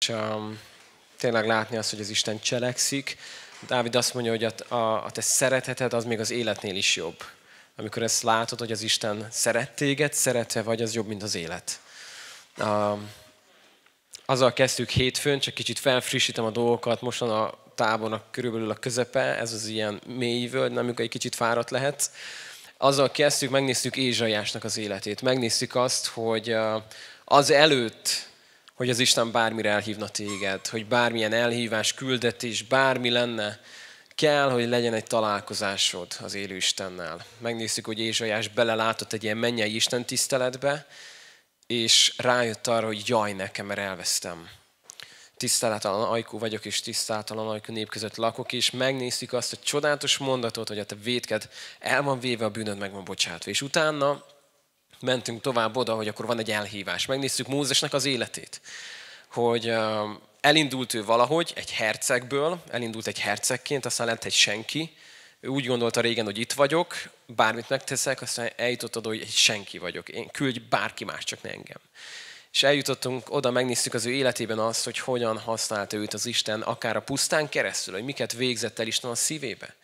És um, tényleg látni azt, hogy az Isten cselekszik. Dávid azt mondja, hogy a, a, a te szereteted az még az életnél is jobb. Amikor ezt látod, hogy az Isten szeret téged, szerete vagy, az jobb, mint az élet. Um, azzal kezdtük hétfőn, csak kicsit felfrissítem a dolgokat, most van a tábornak körülbelül a közepe, ez az ilyen mély völgy, amikor egy kicsit fáradt lehet. Azzal kezdtük, megnéztük Ézsajásnak az életét, megnéztük azt, hogy uh, az előtt hogy az Isten bármire elhívna téged, hogy bármilyen elhívás, küldetés, bármi lenne, kell, hogy legyen egy találkozásod az élő Istennel. Megnéztük, hogy Ézsajás belelátott egy ilyen mennyei Isten tiszteletbe, és rájött arra, hogy jaj nekem, mert elvesztem. Tisztátalan ajkú vagyok, és tisztátalan ajkú nép között lakok, és megnéztük azt a csodálatos mondatot, hogy a te védked el van véve, a bűnöd meg van bocsátva. És utána mentünk tovább oda, hogy akkor van egy elhívás. Megnéztük Mózesnek az életét, hogy elindult ő valahogy egy hercegből, elindult egy hercegként, aztán lett egy senki, ő úgy gondolta régen, hogy itt vagyok, bármit megteszek, aztán eljutott oda, hogy egy senki vagyok. Én küldj bárki más, csak ne engem. És eljutottunk oda, megnéztük az ő életében azt, hogy hogyan használta őt az Isten, akár a pusztán keresztül, hogy miket végzett el Isten a szívébe.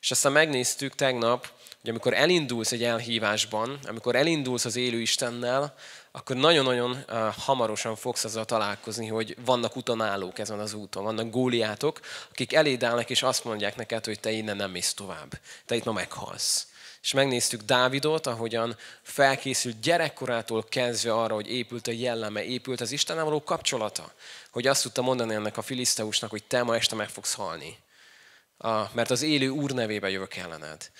És aztán megnéztük tegnap hogy amikor elindulsz egy elhívásban, amikor elindulsz az élő Istennel, akkor nagyon-nagyon eh, hamarosan fogsz azzal találkozni, hogy vannak utonállók ezen az úton, vannak góliátok, akik eléd állnak és azt mondják neked, hogy te innen nem mész tovább, te itt ma meghalsz. És megnéztük Dávidot, ahogyan felkészült gyerekkorától kezdve arra, hogy épült a jelleme, épült az Istennel való kapcsolata. Hogy azt tudta mondani ennek a filiszteusnak, hogy te ma este meg fogsz halni. A, mert az élő úr nevébe jövök ellened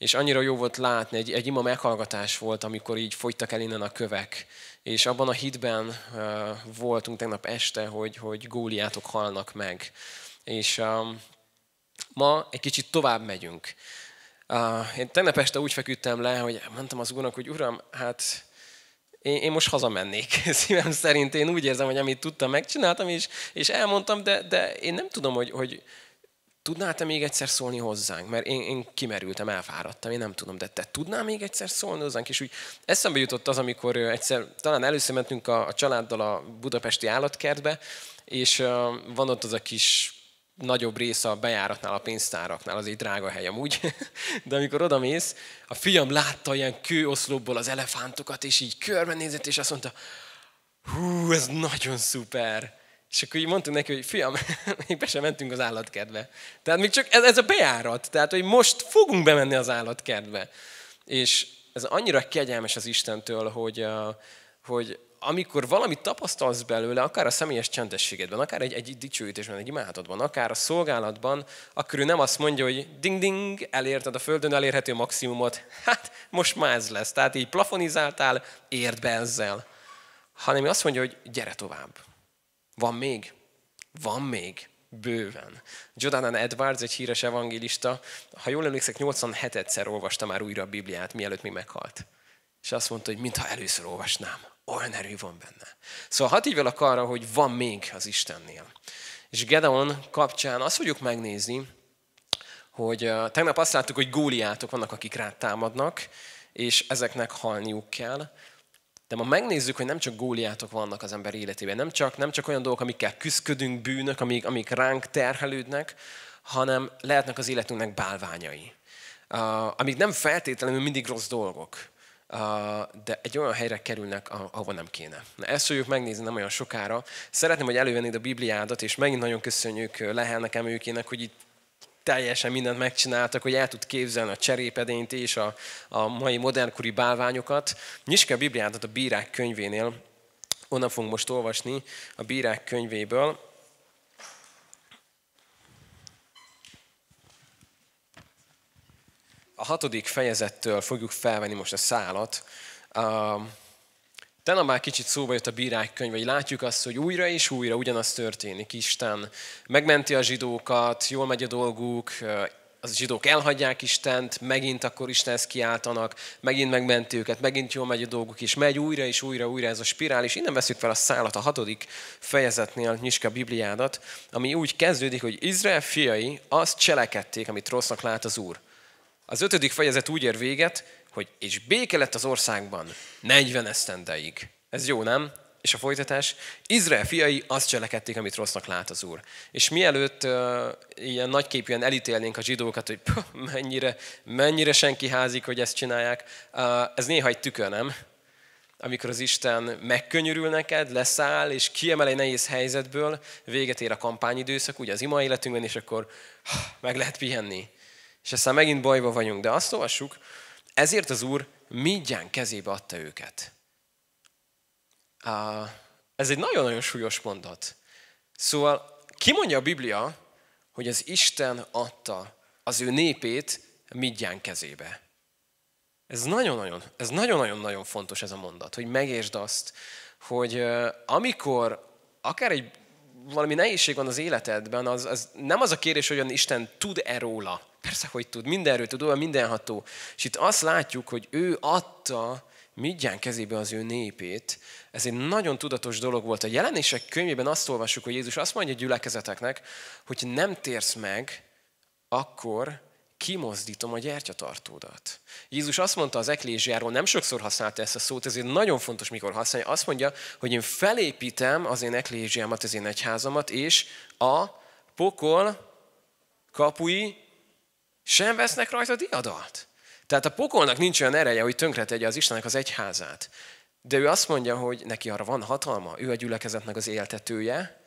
és annyira jó volt látni, egy, egy ima meghallgatás volt, amikor így fogytak el innen a kövek, és abban a hitben uh, voltunk tegnap este, hogy, hogy góliátok halnak meg. És um, ma egy kicsit tovább megyünk. Uh, én tegnap este úgy feküdtem le, hogy mondtam az úrnak, hogy uram, hát én, én most hazamennék. Szívem szerint én úgy érzem, hogy amit tudtam, megcsináltam, és, és elmondtam, de, de én nem tudom, hogy, hogy Tudnál te még egyszer szólni hozzánk? Mert én, én kimerültem, elfáradtam, én nem tudom, de te tudnál még egyszer szólni hozzánk? És úgy eszembe jutott az, amikor egyszer, talán először mentünk a, a családdal a budapesti állatkertbe, és uh, van ott az a kis nagyobb része a bejáratnál, a pénztáraknál, az egy drága hely amúgy. De amikor odamész, a fiam látta ilyen kőoszlopból az elefántokat, és így körbenézett, és azt mondta, hú, ez nagyon szuper. És akkor így mondtuk neki, hogy fiam, még be sem mentünk az állatkertbe. Tehát még csak ez, ez a bejárat, tehát hogy most fogunk bemenni az állatkertbe. És ez annyira kegyelmes az Istentől, hogy, hogy amikor valamit tapasztalsz belőle, akár a személyes csendességedben, akár egy, egy dicsőítésben, egy imádatban, akár a szolgálatban, akkor ő nem azt mondja, hogy ding-ding, elérted a földön elérhető maximumot, hát most már ez lesz. Tehát így plafonizáltál, érd be ezzel. Hanem azt mondja, hogy gyere tovább van még? Van még. Bőven. Jordan Edwards, egy híres evangélista, ha jól emlékszek, 87-szer olvasta már újra a Bibliát, mielőtt még meghalt. És azt mondta, hogy mintha először olvasnám. Olyan erő van benne. Szóval hadd így velek arra, hogy van még az Istennél. És Gedeon kapcsán azt fogjuk megnézni, hogy tegnap azt láttuk, hogy góliátok vannak, akik rád támadnak, és ezeknek halniuk kell. De ma megnézzük, hogy nem csak góliátok vannak az ember életében, nem csak, nem csak olyan dolgok, amikkel küzdködünk, bűnök, amik, amik ránk terhelődnek, hanem lehetnek az életünknek bálványai. Uh, amik nem feltétlenül mindig rossz dolgok, uh, de egy olyan helyre kerülnek, ahova nem kéne. Na, ezt fogjuk megnézni nem olyan sokára. Szeretném, hogy elővennéd a Bibliádat, és megint nagyon köszönjük Lehelnek emélyének, hogy itt teljesen mindent megcsináltak, hogy el tud képzelni a cserépedényt és a, a mai modernkori bálványokat. ki a Bibliádat a Bírák könyvénél, onnan fogunk most olvasni a Bírák könyvéből. A hatodik fejezettől fogjuk felvenni most a szálat. Tena már kicsit szóba jött a bírák könyve, hogy látjuk azt, hogy újra és újra ugyanaz történik. Isten megmenti a zsidókat, jól megy a dolguk, az zsidók elhagyják Istent, megint akkor Istenhez kiáltanak, megint megmenti őket, megint jól megy a dolguk, és megy újra és újra, újra ez a spirál, és innen veszük fel a szállat a hatodik fejezetnél, nyiska Bibliádat, ami úgy kezdődik, hogy Izrael fiai azt cselekedték, amit rossznak lát az Úr. Az ötödik fejezet úgy ér véget, hogy és béke lett az országban 40 esztendeig. Ez jó, nem? És a folytatás, Izrael fiai azt cselekedték, amit rossznak lát az Úr. És mielőtt uh, ilyen nagyképűen elítélnénk a zsidókat, hogy pö, mennyire, mennyire senki házik, hogy ezt csinálják, uh, ez néha egy tükör, nem? Amikor az Isten megkönnyörül neked, leszáll, és kiemel egy nehéz helyzetből, véget ér a kampányidőszak, ugye az ima életünkben, és akkor uh, meg lehet pihenni. És aztán megint bajba vagyunk. De azt olvassuk, ezért az Úr mindjárt kezébe adta őket. Ez egy nagyon-nagyon súlyos mondat. Szóval kimondja a Biblia, hogy az Isten adta az ő népét mindján kezébe. Ez nagyon-nagyon, ez nagyon-nagyon-nagyon fontos ez a mondat, hogy megértsd azt, hogy amikor akár egy valami nehézség van az életedben, az, az nem az a kérdés, hogy Isten tud-e róla, Persze, hogy tud, mindenről tud, olyan mindenható. És itt azt látjuk, hogy ő adta Midján kezébe az ő népét. Ez egy nagyon tudatos dolog volt. A jelenések könyvében azt olvassuk, hogy Jézus azt mondja a gyülekezeteknek, hogy nem térsz meg, akkor kimozdítom a gyertyatartódat. Jézus azt mondta az eklésiáról, nem sokszor használta ezt a szót, ezért nagyon fontos, mikor használja. Azt mondja, hogy én felépítem az én eklésiámat, az én egyházamat, és a pokol kapui sem vesznek rajta diadalt. Tehát a pokolnak nincs olyan ereje, hogy tönkretegye az Istennek az egyházát. De ő azt mondja, hogy neki arra van hatalma, ő a gyülekezetnek az éltetője,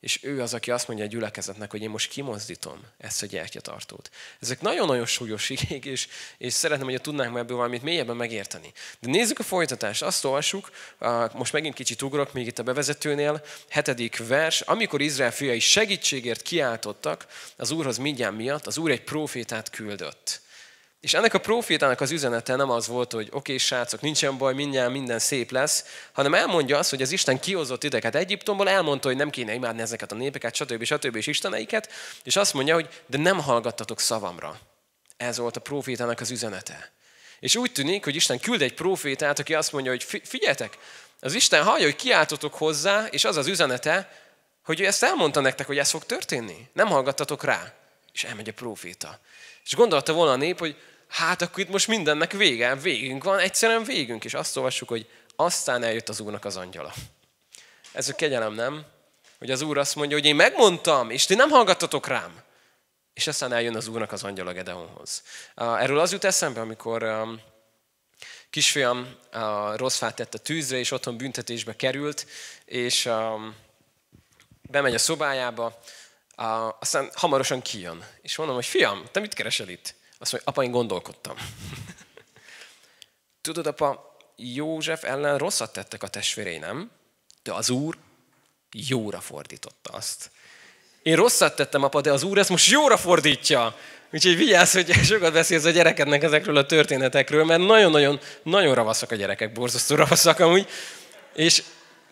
és ő az, aki azt mondja a gyülekezetnek, hogy én most kimozdítom ezt a gyertyatartót. Ezek nagyon-nagyon súlyos igék, és, és szeretném, hogy tudnánk ebből valamit mélyebben megérteni. De nézzük a folytatást, azt olvassuk, most megint kicsit ugrok, még itt a bevezetőnél, hetedik vers, amikor Izrael fiai segítségért kiáltottak az Úrhoz mindjárt miatt, az Úr egy profétát küldött. És ennek a profétának az üzenete nem az volt, hogy oké, okay, srácok, nincsen baj, mindjárt minden szép lesz, hanem elmondja azt, hogy az Isten kihozott ideket Egyiptomból, elmondta, hogy nem kéne imádni ezeket a népeket, stb. stb. és isteneiket, és azt mondja, hogy de nem hallgattatok szavamra. Ez volt a profétának az üzenete. És úgy tűnik, hogy Isten küld egy profétát, aki azt mondja, hogy figyeljetek, az Isten hallja, hogy kiáltotok hozzá, és az az üzenete, hogy ő ezt elmondta nektek, hogy ez fog történni. Nem hallgattatok rá. És elmegy a proféta. És gondolta volna a nép, hogy hát akkor itt most mindennek vége, végünk van, egyszerűen végünk. És azt olvassuk, hogy aztán eljött az Úrnak az angyala. Ez a kegyelem, nem? Hogy az Úr azt mondja, hogy én megmondtam, és ti nem hallgattatok rám. És aztán eljön az Úrnak az angyala Gedeonhoz. Erről az jut eszembe, amikor um, kisfiam rossz fát tett a tűzre, és otthon büntetésbe került, és um, bemegy a szobájába, aztán hamarosan kijön. És mondom, hogy fiam, te mit keresel itt? Azt mondja, apa, én gondolkodtam. Tudod, apa, József ellen rosszat tettek a testvérei, nem? De az úr jóra fordította azt. Én rosszat tettem, apa, de az úr ezt most jóra fordítja. Úgyhogy vigyázz, hogy sokat beszélsz a gyerekednek ezekről a történetekről, mert nagyon-nagyon, nagyon ravaszak a gyerekek, borzasztó ravaszak amúgy. És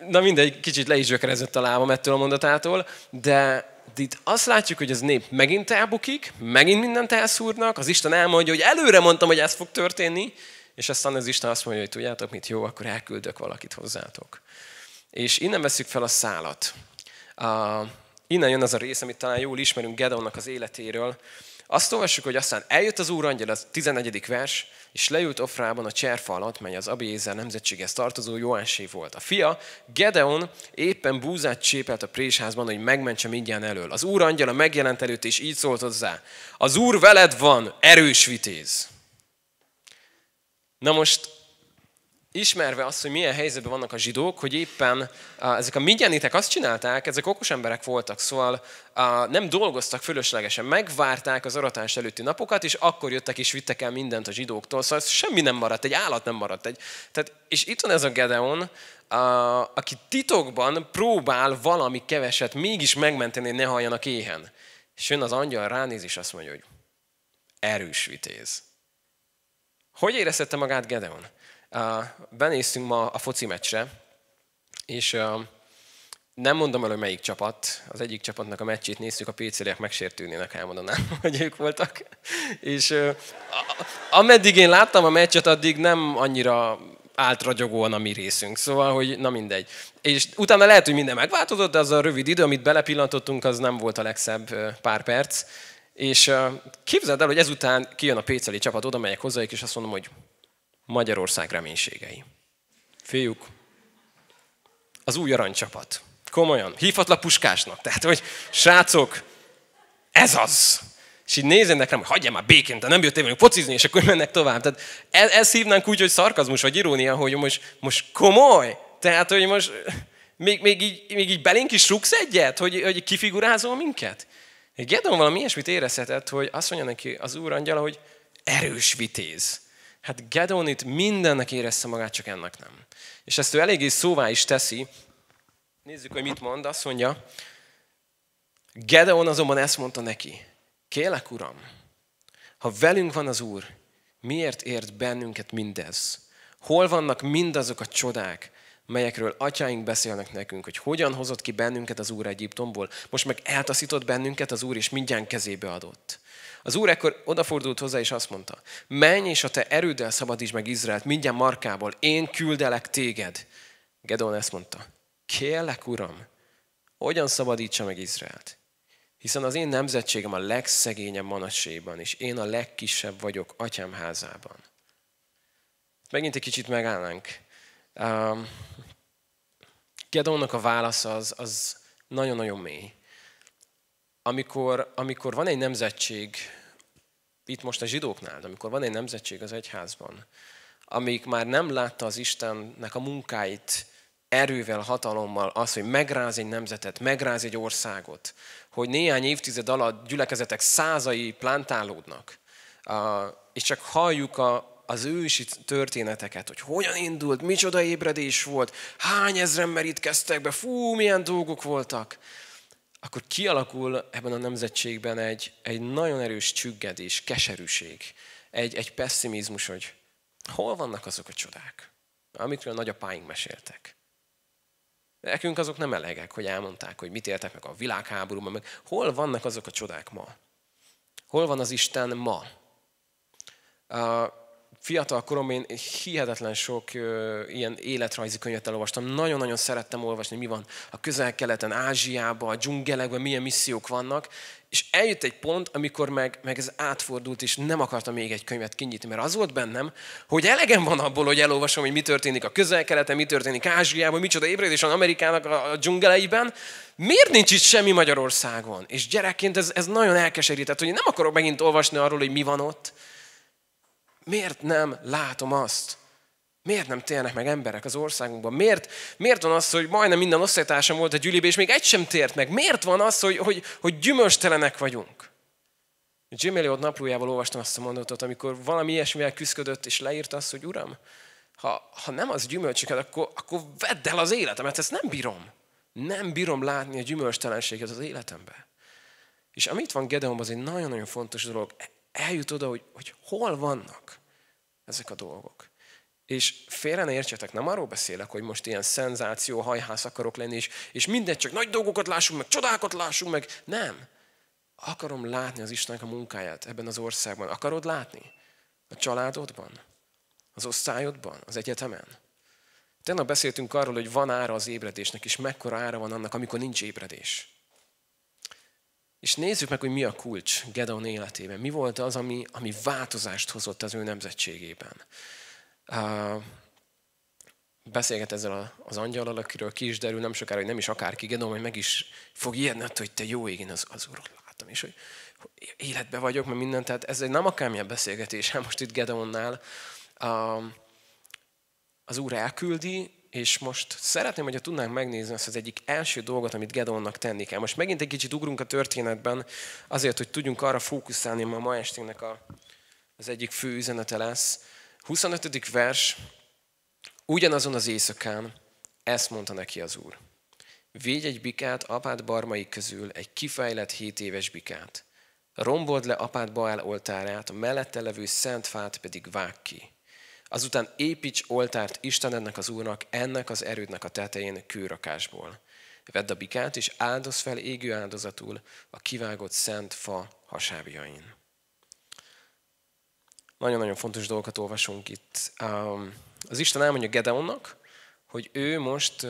na mindegy, kicsit le is a lábam ettől a mondatától, de, de itt azt látjuk, hogy az nép megint elbukik, megint mindent elszúrnak, az Isten elmondja, hogy előre mondtam, hogy ez fog történni, és aztán az Isten azt mondja, hogy tudjátok mit, jó, akkor elküldök valakit hozzátok. És innen veszük fel a szálat. Uh, innen jön az a rész, amit talán jól ismerünk Gedeonnak az életéről, azt olvassuk, hogy aztán eljött az úr angyal az 14. vers, és leült Ofrában a cserfa alatt, mely az Abiézer nemzetséghez tartozó Joásé volt. A fia, Gedeon éppen búzát csépelt a présházban, hogy megmentse mindjárt elől. Az úr angyala megjelent előtt, és így szólt hozzá, az úr veled van, erős vitéz. Na most ismerve azt, hogy milyen helyzetben vannak a zsidók, hogy éppen ezek a migyanitek azt csinálták, ezek okos emberek voltak, szóval nem dolgoztak fölöslegesen, megvárták az aratás előtti napokat, és akkor jöttek és vittek el mindent a zsidóktól, szóval semmi nem maradt, egy állat nem maradt. Egy, tehát, és itt van ez a Gedeon, a, aki titokban próbál valami keveset mégis megmenteni, ne halljanak éhen. És jön az angyal, ránéz, és azt mondja, hogy erős vitéz. Hogy érezhette magát Gedeon? Benéztünk ma a foci meccsre, és nem mondom el, hogy melyik csapat. Az egyik csapatnak a meccsét néztük, a pc megsértődnének, elmondanám, hogy ők voltak. És ameddig én láttam a meccset, addig nem annyira állt ragyogóan a mi részünk. Szóval, hogy na mindegy. És utána lehet, hogy minden megváltozott, de az a rövid idő, amit belepillantottunk, az nem volt a legszebb pár perc. És képzeld el, hogy ezután kijön a péceli csapat, oda megyek hozzájuk, és azt mondom, hogy Magyarország reménységei. Fiúk, az új aranycsapat. Komolyan. Hívhatlak puskásnak. Tehát, hogy srácok, ez az. És így nézzenek rám, hogy hagyjam már békén, de nem jöttél velünk focizni, és akkor mennek tovább. Tehát ez, ezt hívnánk úgy, hogy szarkazmus vagy irónia, hogy most, most komoly. Tehát, hogy most még, még, így, még így belénk is rúgsz egyet, hogy, hogy kifigurázol minket. Gedon valami ilyesmit érezhetett, hogy azt mondja neki az úr angyala, hogy erős vitéz. Hát Gedeon itt mindennek érezte magát, csak ennek nem. És ezt ő eléggé szóvá is teszi. Nézzük, hogy mit mond. Azt mondja, Gedeon azonban ezt mondta neki. Kélek, uram, ha velünk van az Úr, miért ért bennünket mindez? Hol vannak mindazok a csodák, melyekről atyáink beszélnek nekünk, hogy hogyan hozott ki bennünket az Úr Egyiptomból, most meg eltaszított bennünket az Úr, és mindjárt kezébe adott. Az úr ekkor odafordult hozzá, és azt mondta, menj, és a te erőddel szabadíts meg Izraelt mindjárt markából, én küldelek téged. Gedeon ezt mondta, kérlek, uram, hogyan szabadítsa meg Izraelt? Hiszen az én nemzetségem a legszegényebb manasséban, és én a legkisebb vagyok atyám házában. Megint egy kicsit megállnánk. Um, Gedonnak a válasza az, az nagyon-nagyon mély. Amikor, amikor van egy nemzetség, itt most a zsidóknál, de amikor van egy nemzetség az egyházban, amik már nem látta az Istennek a munkáit erővel, hatalommal, az, hogy megráz egy nemzetet, megráz egy országot, hogy néhány évtized alatt gyülekezetek százai plántálódnak, és csak halljuk a, az ősi történeteket, hogy hogyan indult, micsoda ébredés volt, hány ezren merítkeztek be, fú, milyen dolgok voltak akkor kialakul ebben a nemzetségben egy, egy nagyon erős csüggedés, keserűség, egy, egy pessimizmus, hogy hol vannak azok a csodák, amikről nagyapáink meséltek. Nekünk azok nem elegek, hogy elmondták, hogy mit éltek meg a világháborúban, meg hol vannak azok a csodák ma. Hol van az Isten ma? fiatal korom én hihetetlen sok ö, ilyen életrajzi könyvet elolvastam. Nagyon-nagyon szerettem olvasni, mi van a közel-keleten, Ázsiában, a dzsungelekben, milyen missziók vannak. És eljött egy pont, amikor meg, meg ez átfordult, és nem akartam még egy könyvet kinyitni, mert az volt bennem, hogy elegem van abból, hogy elolvasom, hogy mi történik a közel-keleten, mi történik Ázsiában, micsoda ébredés van Amerikának a, a dzsungeleiben. Miért nincs itt semmi Magyarországon? És gyerekként ez, ez nagyon elkeserített, hogy én nem akarok megint olvasni arról, hogy mi van ott Miért nem látom azt? Miért nem térnek meg emberek az országunkban? Miért, miért van az, hogy majdnem minden osztálytársam volt a gyűlibe, és még egy sem tért meg? Miért van az, hogy, hogy, hogy gyümölcstelenek vagyunk? Jim Elliot naplójával olvastam azt a mondatot, amikor valami ilyesmivel küzdött, és leírta azt, hogy Uram, ha, ha nem az gyümölcsöket, akkor, akkor vedd el az életemet, ezt nem bírom. Nem bírom látni a gyümölcstelenséget az életembe. És amit van Gedeonban, az egy nagyon-nagyon fontos dolog eljut oda, hogy, hogy hol vannak ezek a dolgok. És félre ne értsetek, nem arról beszélek, hogy most ilyen szenzáció, hajház akarok lenni, és, és mindent csak nagy dolgokat lássunk meg, csodákat lássunk meg. Nem. Akarom látni az Istennek a munkáját ebben az országban. Akarod látni? A családodban? Az osztályodban? Az egyetemen? Tényleg beszéltünk arról, hogy van ára az ébredésnek, és mekkora ára van annak, amikor nincs ébredés. És nézzük meg, hogy mi a kulcs Gedeon életében. Mi volt az, ami, ami változást hozott az ő nemzetségében. Uh, beszélget ezzel az angyalal, akiről ki is derül nem sokára, hogy nem is akárki Gedeon, hogy meg is fog ilyen, attól, hogy te jó ég, én az, az úrról láttam. És hogy életbe vagyok, mert minden, tehát ez egy nem akármilyen beszélgetés, hát most itt Gedeonnál. Uh, az úr elküldi, és most szeretném, hogyha tudnánk megnézni azt az egyik első dolgot, amit Gedeonnak tenni kell. Most megint egy kicsit ugrunk a történetben, azért, hogy tudjunk arra fókuszálni, ma ma esténknek a, az egyik fő üzenete lesz. 25. vers, ugyanazon az éjszakán ezt mondta neki az úr. Végy egy bikát apád barmai közül, egy kifejlett 7 éves bikát. Rombold le apád Baál oltárát, a mellette levő szent fát pedig vág ki. Azután építs oltárt Istenednek az Úrnak, ennek az erődnek a tetején kőrakásból. Vedd a bikát, és áldoz fel égő áldozatul a kivágott szent fa hasábjain. Nagyon-nagyon fontos dolgokat olvasunk itt. Az Isten elmondja Gedeonnak, hogy ő most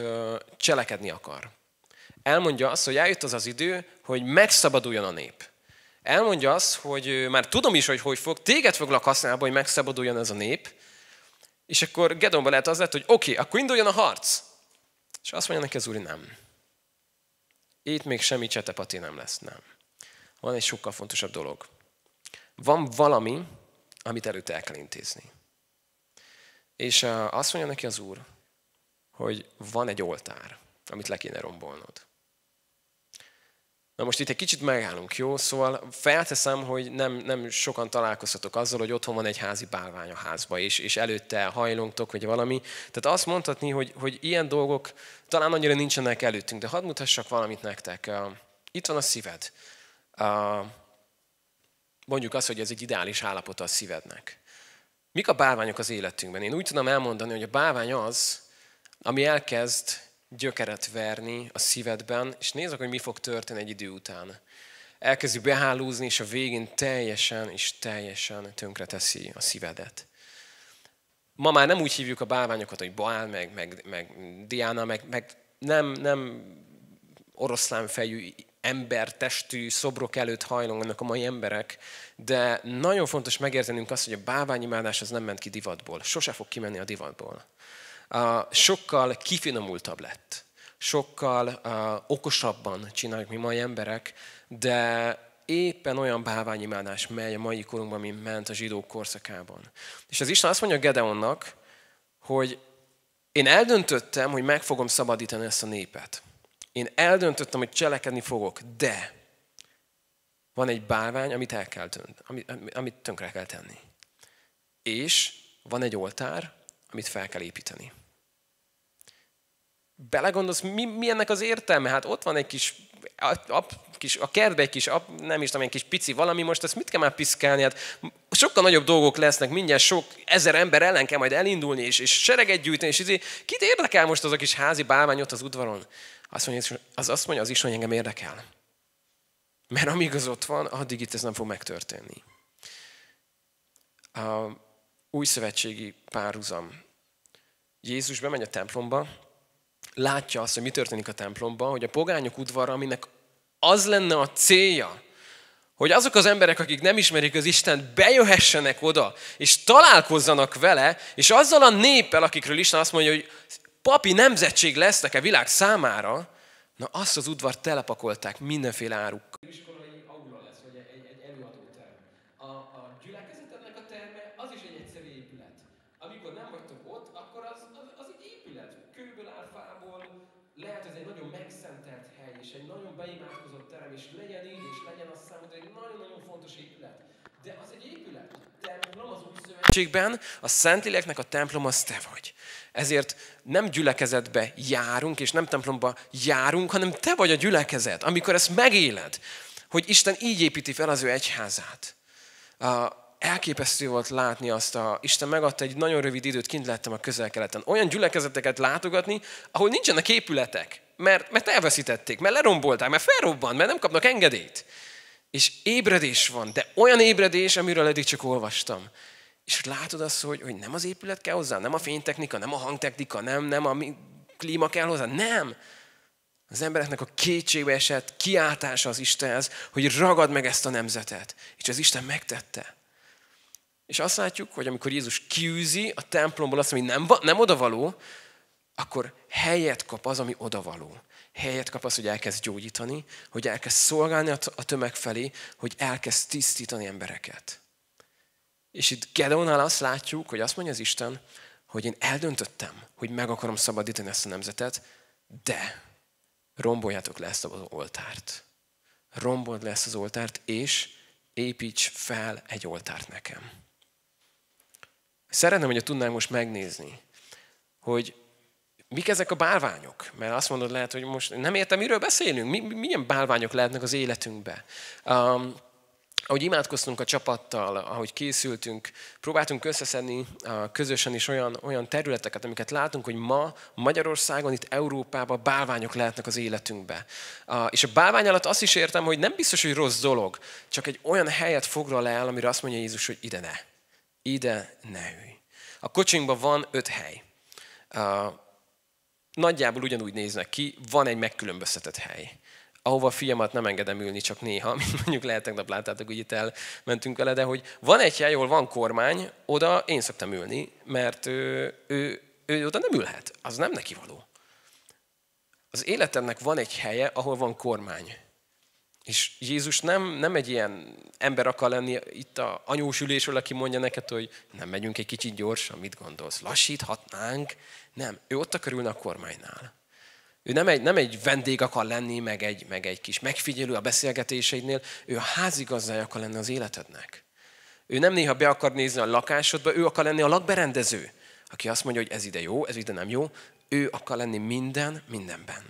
cselekedni akar. Elmondja azt, hogy eljött az az idő, hogy megszabaduljon a nép. Elmondja azt, hogy már tudom is, hogy hogy fog, téged foglak használni, hogy megszabaduljon ez a nép, és akkor Gedonban lehet az lett, hogy oké, okay, akkor induljon a harc. És azt mondja neki az úr, nem. Itt még semmi csetepati nem lesz, nem. Van egy sokkal fontosabb dolog. Van valami, amit előtte el kell intézni. És azt mondja neki az úr, hogy van egy oltár, amit le kéne rombolnod. Na most itt egy kicsit megállunk, jó? Szóval felteszem, hogy nem, nem sokan találkozhatok azzal, hogy otthon van egy házi bálvány a házba, és, és előtte hajlongtok, vagy valami. Tehát azt mondhatni, hogy, hogy ilyen dolgok talán annyira nincsenek előttünk, de hadd mutassak valamit nektek. Itt van a szíved. Mondjuk azt, hogy ez egy ideális állapota a szívednek. Mik a bálványok az életünkben? Én úgy tudom elmondani, hogy a bálvány az, ami elkezd gyökeret verni a szívedben, és nézzük, hogy mi fog történni egy idő után. Elkezdi behálózni, és a végén teljesen és teljesen tönkre teszi a szívedet. Ma már nem úgy hívjuk a bálványokat, hogy Baál, meg, meg, meg Diana, meg, meg nem, nem ember testű szobrok előtt hajlonganak a mai emberek, de nagyon fontos megértenünk azt, hogy a bálványimádás az nem ment ki divatból. Sose fog kimenni a divatból sokkal kifinomultabb lett, sokkal okosabban csináljuk mi mai emberek, de éppen olyan báványimádás megy a mai korunkban, mint ment a zsidók korszakában. És az Isten azt mondja Gedeonnak, hogy én eldöntöttem, hogy meg fogom szabadítani ezt a népet. Én eldöntöttem, hogy cselekedni fogok, de van egy bálvány, amit el kell tönt, amit, amit tönkre kell tenni. És van egy oltár, amit fel kell építeni belegondolsz, mi, mi ennek az értelme? Hát ott van egy kis a, a, kis, a kertben egy kis, a, nem is tudom, egy kis pici valami, most ezt mit kell már piszkálni? Hát sokkal nagyobb dolgok lesznek, mindjárt sok ezer ember ellen kell majd elindulni, és, és sereget gyűjteni, és így izé, kit érdekel most az a kis házi bálvány ott az udvaron? Azt mondja, az azt mondja, az is, hogy engem érdekel. Mert amíg az ott van, addig itt ez nem fog megtörténni. A új szövetségi párhuzam. Jézus bemegy a templomba, látja azt, hogy mi történik a templomban, hogy a pogányok udvara, aminek az lenne a célja, hogy azok az emberek, akik nem ismerik az Istent, bejöhessenek oda, és találkozzanak vele, és azzal a néppel, akikről Isten azt mondja, hogy papi nemzetség lesznek-e világ számára, na azt az udvar telepakolták mindenféle árukkal. Amikor nem vagytok ott, akkor az, az, az egy épület, kőből áll, lehet ez egy nagyon megszentelt hely, és egy nagyon beimádkozott terem, és legyen így, és legyen az számodra egy nagyon-nagyon fontos épület. De az egy épület. Templom az új szövetségben, a Szentléleknek a templom az te vagy. Ezért nem gyülekezetbe járunk, és nem templomba járunk, hanem te vagy a gyülekezet, amikor ezt megéled, hogy Isten így építi fel az ő egyházát elképesztő volt látni azt a... Isten megadta egy nagyon rövid időt, kint lettem a közel-keleten. Olyan gyülekezeteket látogatni, ahol nincsenek épületek, mert, mert elveszítették, mert lerombolták, mert felrobbant, mert nem kapnak engedélyt. És ébredés van, de olyan ébredés, amiről eddig csak olvastam. És látod azt, hogy, hogy nem az épület kell hozzá, nem a fénytechnika, nem a hangtechnika, nem, nem a klíma kell hozzá, nem. Az embereknek a kétségbe esett kiáltása az Istenhez, hogy ragad meg ezt a nemzetet. És az Isten megtette. És azt látjuk, hogy amikor Jézus kiűzi a templomból azt, ami nem, nem odavaló, akkor helyet kap az, ami odavaló. Helyet kap az, hogy elkezd gyógyítani, hogy elkezd szolgálni a tömeg felé, hogy elkezd tisztítani embereket. És itt Gedeonál azt látjuk, hogy azt mondja az Isten, hogy én eldöntöttem, hogy meg akarom szabadítani ezt a nemzetet, de romboljátok le ezt az oltárt. Rombold le ezt az oltárt, és építs fel egy oltárt nekem. Szeretném, hogyha tudnánk most megnézni, hogy mik ezek a bálványok? Mert azt mondod lehet, hogy most nem értem, miről beszélünk, mi, milyen bálványok lehetnek az életünkbe. Um, ahogy imádkoztunk a csapattal, ahogy készültünk, próbáltunk összeszedni uh, közösen is olyan, olyan területeket, amiket látunk, hogy ma Magyarországon, itt Európában bálványok lehetnek az életünkbe. Uh, és a bálvány alatt azt is értem, hogy nem biztos, hogy rossz dolog, csak egy olyan helyet foglal el, amire azt mondja Jézus, hogy ide ne ide ne ülj. A kocsinkban van öt hely. Uh, nagyjából ugyanúgy néznek ki, van egy megkülönböztetett hely ahova a fiamat nem engedem ülni csak néha, mint mondjuk lehet tegnap láttátok, hogy itt elmentünk vele, de hogy van egy hely, ahol van kormány, oda én szoktam ülni, mert ő, ő, ő oda nem ülhet, az nem neki való. Az életemnek van egy helye, ahol van kormány. És Jézus nem, nem egy ilyen ember akar lenni itt a anyósülésről, aki mondja neked, hogy nem megyünk egy kicsit gyorsan, mit gondolsz, lassíthatnánk? Nem, ő ott akar ülni a kormánynál. Ő nem egy, nem egy vendég akar lenni, meg egy, meg egy kis megfigyelő a beszélgetéseidnél, ő a házigazdája akar lenni az életednek. Ő nem néha be akar nézni a lakásodba, ő akar lenni a lakberendező, aki azt mondja, hogy ez ide jó, ez ide nem jó, ő akar lenni minden, mindenben.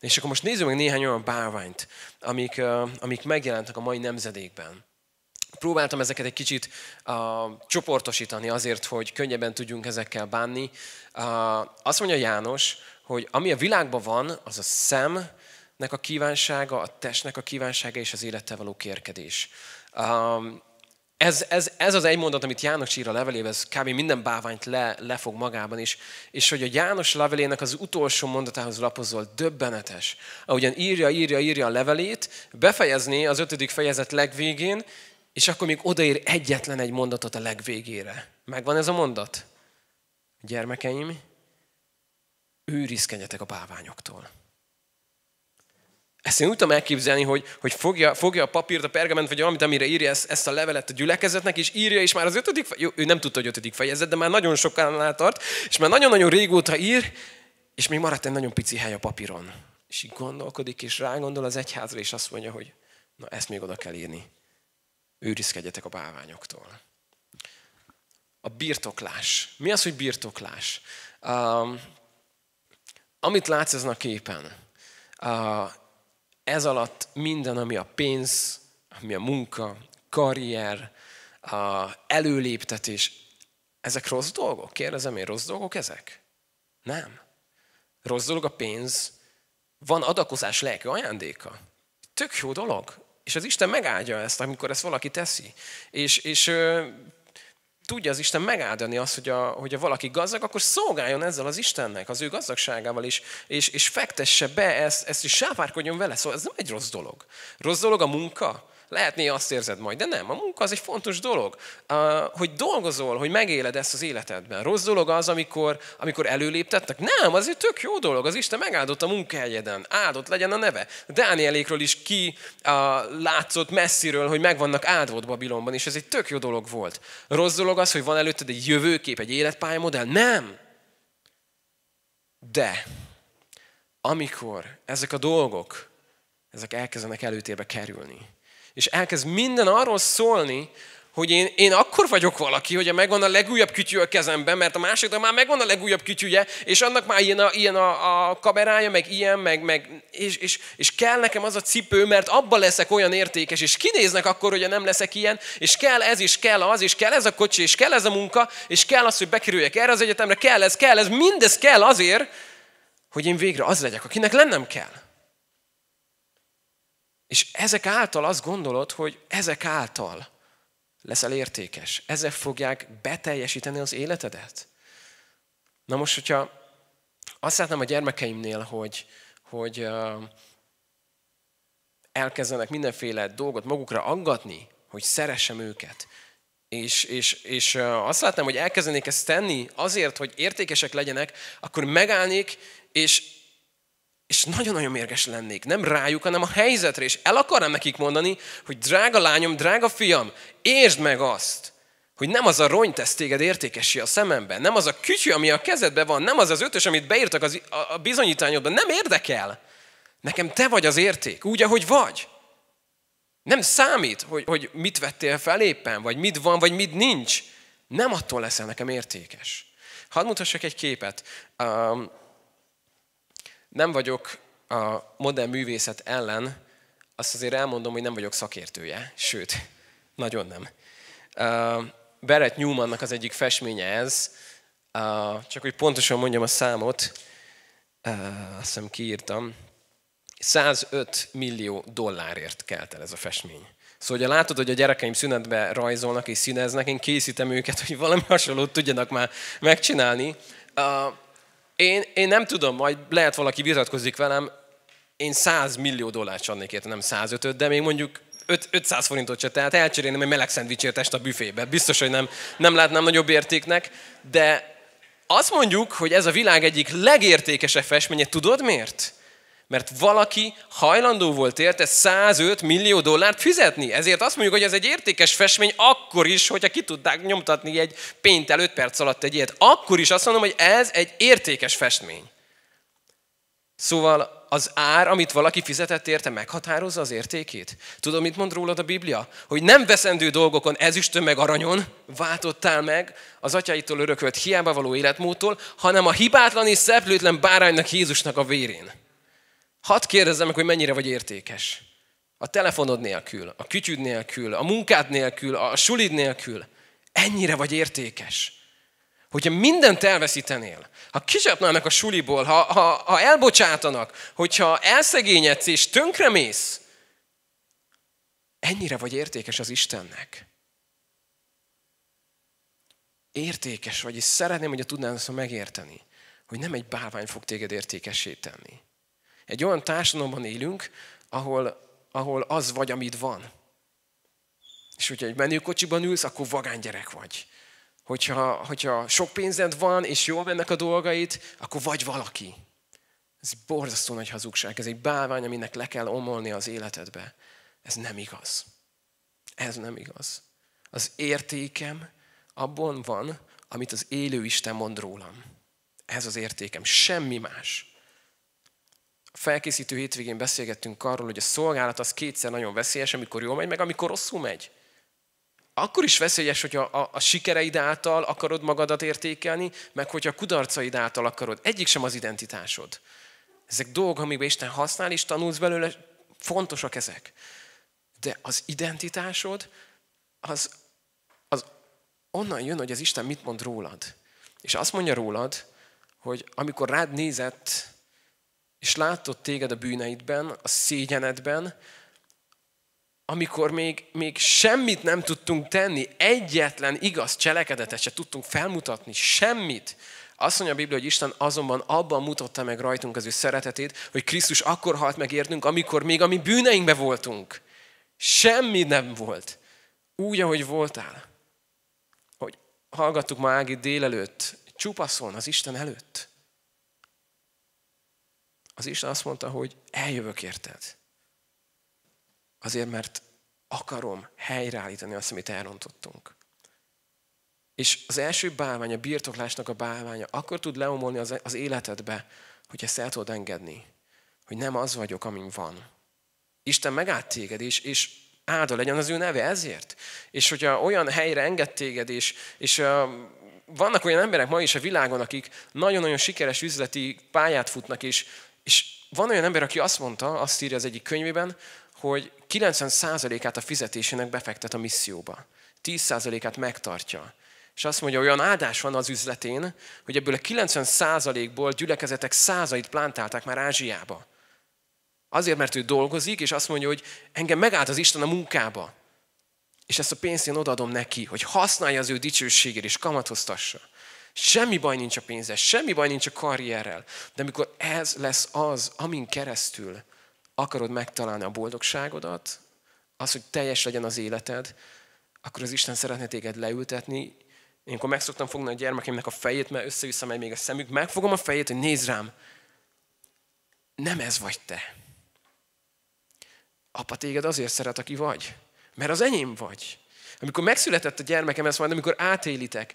És akkor most nézzük meg néhány olyan bárványt, amik, amik megjelentek a mai nemzedékben. Próbáltam ezeket egy kicsit uh, csoportosítani azért, hogy könnyebben tudjunk ezekkel bánni. Uh, azt mondja János, hogy ami a világban van, az a szemnek a kívánsága, a testnek a kívánsága és az élettel való kérkedés. Um, ez, ez, ez az egy mondat, amit János ír a levelében, ez kb. minden báványt le, lefog magában is. És hogy a János levelének az utolsó mondatához lapozol, döbbenetes. Ahogyan írja, írja, írja a levelét, befejezné az ötödik fejezet legvégén, és akkor még odaír egyetlen egy mondatot a legvégére. Megvan ez a mondat? Gyermekeim, őrizkenjetek a báványoktól. Ezt én úgy tudom elképzelni, hogy, hogy fogja, fogja a papírt, a pergament, vagy amit amire írja ezt, ezt a levelet a gyülekezetnek, és írja, és már az ötödik, jó, ő nem tudta, hogy ötödik fejezet, de már nagyon sokan tart, és már nagyon-nagyon régóta ír, és még maradt egy nagyon pici hely a papíron. És így gondolkodik, és rágondol az egyházra, és azt mondja, hogy na ezt még oda kell írni. Őrizkedjetek a báványoktól. A birtoklás. Mi az, hogy birtoklás? Um, amit látsz ezen a képen, uh, ez alatt minden, ami a pénz, ami a munka, karrier, a előléptetés, ezek rossz dolgok? Kérdezem én, rossz dolgok ezek? Nem. Rossz dolog a pénz, van adakozás lelki ajándéka. Tök jó dolog. És az Isten megáldja ezt, amikor ezt valaki teszi. És, és tudja az Isten megáldani azt, hogy a, hogy a valaki gazdag, akkor szolgáljon ezzel az Istennek, az ő gazdagságával is, és, és fektesse be ezt, ezt is sávárkodjon vele. Szóval ez nem egy rossz dolog. Rossz dolog a munka, lehet néha azt érzed majd, de nem. A munka az egy fontos dolog. Hogy dolgozol, hogy megéled ezt az életedben. Rossz dolog az, amikor, amikor előléptettek? Nem, az egy tök jó dolog. Az Isten megáldott a munkahelyeden. Áldott legyen a neve. Dánielékről is ki látszott messziről, hogy megvannak áldott Babilonban, és ez egy tök jó dolog volt. Rossz dolog az, hogy van előtted egy jövőkép, egy életpályamodell? Nem. De amikor ezek a dolgok, ezek elkezdenek előtérbe kerülni, és elkezd minden arról szólni, hogy én, én akkor vagyok valaki, hogy megvan a legújabb kütyű a kezemben, mert a másiknak már megvan a legújabb kütyüje, és annak már ilyen a, ilyen a, a kamerája, meg ilyen, meg, meg és, és, és kell nekem az a cipő, mert abban leszek olyan értékes, és kinéznek akkor, hogy nem leszek ilyen, és kell ez, és kell az, és kell ez a kocsi, és kell ez a munka, és kell az, hogy bekerüljek erre az egyetemre, kell ez, kell ez, mindez kell azért, hogy én végre az legyek, akinek lennem kell. És ezek által azt gondolod, hogy ezek által leszel értékes. Ezek fogják beteljesíteni az életedet. Na most, hogyha azt látnám a gyermekeimnél, hogy, hogy elkezdenek mindenféle dolgot magukra aggatni, hogy szeressem őket, és, és, és azt látnám, hogy elkezdenék ezt tenni azért, hogy értékesek legyenek, akkor megállnék, és és nagyon-nagyon mérges lennék, nem rájuk, hanem a helyzetre, és el akarnám nekik mondani, hogy drága lányom, drága fiam, értsd meg azt, hogy nem az a rony tesz téged értékesi a szememben, nem az a kütyű, ami a kezedben van, nem az az ötös, amit beírtak az, a, a bizonyítányodban, nem érdekel. Nekem te vagy az érték, úgy, ahogy vagy. Nem számít, hogy, hogy mit vettél fel éppen, vagy mit van, vagy mit nincs. Nem attól leszel nekem értékes. Hadd mutassak egy képet. Um, nem vagyok a modern művészet ellen, azt azért elmondom, hogy nem vagyok szakértője, sőt, nagyon nem. Beret Newmannak az egyik festménye ez, csak hogy pontosan mondjam a számot, azt hiszem kiírtam, 105 millió dollárért kelt el ez a festmény. Szóval ha látod, hogy a gyerekeim szünetbe rajzolnak és színeznek, én készítem őket, hogy valami hasonlót tudjanak már megcsinálni. Én, én nem tudom, majd lehet valaki vitatkozik velem, én 100 millió dollárt adnék érte, nem 105 de még mondjuk 5, 500 forintot se, tehát elcserélném egy meleg szendvicsért este a büfébe. Biztos, hogy nem, nem látnám nagyobb értéknek, de azt mondjuk, hogy ez a világ egyik legértékesebb festménye, tudod miért? Mert valaki hajlandó volt érte 105 millió dollárt fizetni. Ezért azt mondjuk, hogy ez egy értékes festmény, akkor is, hogyha ki tudták nyomtatni egy pént el 5 perc alatt egy ilyet. Akkor is azt mondom, hogy ez egy értékes festmény. Szóval az ár, amit valaki fizetett érte, meghatározza az értékét? Tudom, mit mond rólad a Biblia? Hogy nem veszendő dolgokon, ezüstön meg aranyon váltottál meg az atyáitól örökölt hiába való életmódtól, hanem a hibátlan és szeplőtlen báránynak Jézusnak a vérén. Hadd kérdezzem meg, hogy mennyire vagy értékes. A telefonod nélkül, a kütyüd nélkül, a munkád nélkül, a sulid nélkül. Ennyire vagy értékes. Hogyha mindent elveszítenél, ha kicsapnának a suliból, ha, ha, ha elbocsátanak, hogyha elszegényedsz és tönkremész, ennyire vagy értékes az Istennek. Értékes vagy, és szeretném, hogy tudnál ezt megérteni, hogy nem egy bálvány fog téged értékesé tenni egy olyan társadalomban élünk, ahol, ahol az vagy, amit van. És hogyha egy menőkocsiban ülsz, akkor vagány gyerek vagy. Hogyha, hogyha sok pénzed van, és jól mennek a dolgait, akkor vagy valaki. Ez borzasztó nagy hazugság, ez egy bálvány, aminek le kell omolni az életedbe. Ez nem igaz. Ez nem igaz. Az értékem abban van, amit az élő Isten mond rólam. Ez az értékem, semmi más felkészítő hétvégén beszélgettünk arról, hogy a szolgálat az kétszer nagyon veszélyes, amikor jól megy, meg amikor rosszul megy. Akkor is veszélyes, hogy a, a sikereid által akarod magadat értékelni, meg hogyha a kudarcaid által akarod. Egyik sem az identitásod. Ezek dolgok, amikben Isten használ, és tanulsz belőle, fontosak ezek. De az identitásod, az, az onnan jön, hogy az Isten mit mond rólad. És azt mondja rólad, hogy amikor rád nézett, és látott téged a bűneidben, a szégyenedben, amikor még, még semmit nem tudtunk tenni, egyetlen igaz cselekedetet se tudtunk felmutatni, semmit. Azt mondja a Biblia, hogy Isten azonban abban mutatta meg rajtunk az ő szeretetét, hogy Krisztus akkor halt meg értünk, amikor még a mi bűneinkbe voltunk. Semmi nem volt. Úgy, ahogy voltál. Hogy hallgattuk ma Ági délelőtt, csupaszon az Isten előtt az Isten azt mondta, hogy eljövök érted. Azért, mert akarom helyreállítani azt, amit elrontottunk. És az első bálvány, a birtoklásnak a bálványa, akkor tud leomolni az, az életedbe, hogy ezt el tudod engedni. Hogy nem az vagyok, amin van. Isten megállt téged, és, és álda legyen az ő neve ezért. És hogyha olyan helyre enged téged, és, és uh, vannak olyan emberek ma is a világon, akik nagyon-nagyon sikeres üzleti pályát futnak, és és van olyan ember, aki azt mondta, azt írja az egyik könyvében, hogy 90%-át a fizetésének befektet a misszióba. 10%-át megtartja. És azt mondja, olyan áldás van az üzletén, hogy ebből a 90%-ból gyülekezetek százait plántálták már Ázsiába. Azért, mert ő dolgozik, és azt mondja, hogy engem megállt az Isten a munkába. És ezt a pénzt én odaadom neki, hogy használja az ő dicsőségét, és kamatoztassa. Semmi baj nincs a pénzzel, semmi baj nincs a karrierrel. De amikor ez lesz az, amin keresztül akarod megtalálni a boldogságodat, az, hogy teljes legyen az életed, akkor az Isten szeretne téged leültetni. Én akkor megszoktam fogni a gyermekeimnek a fejét, mert össze-vissza megy még a szemük, megfogom a fejét, hogy nézd rám, nem ez vagy te. Apa téged azért szeret, aki vagy, mert az enyém vagy. Amikor megszületett a gyermekem, ezt majd amikor átélitek,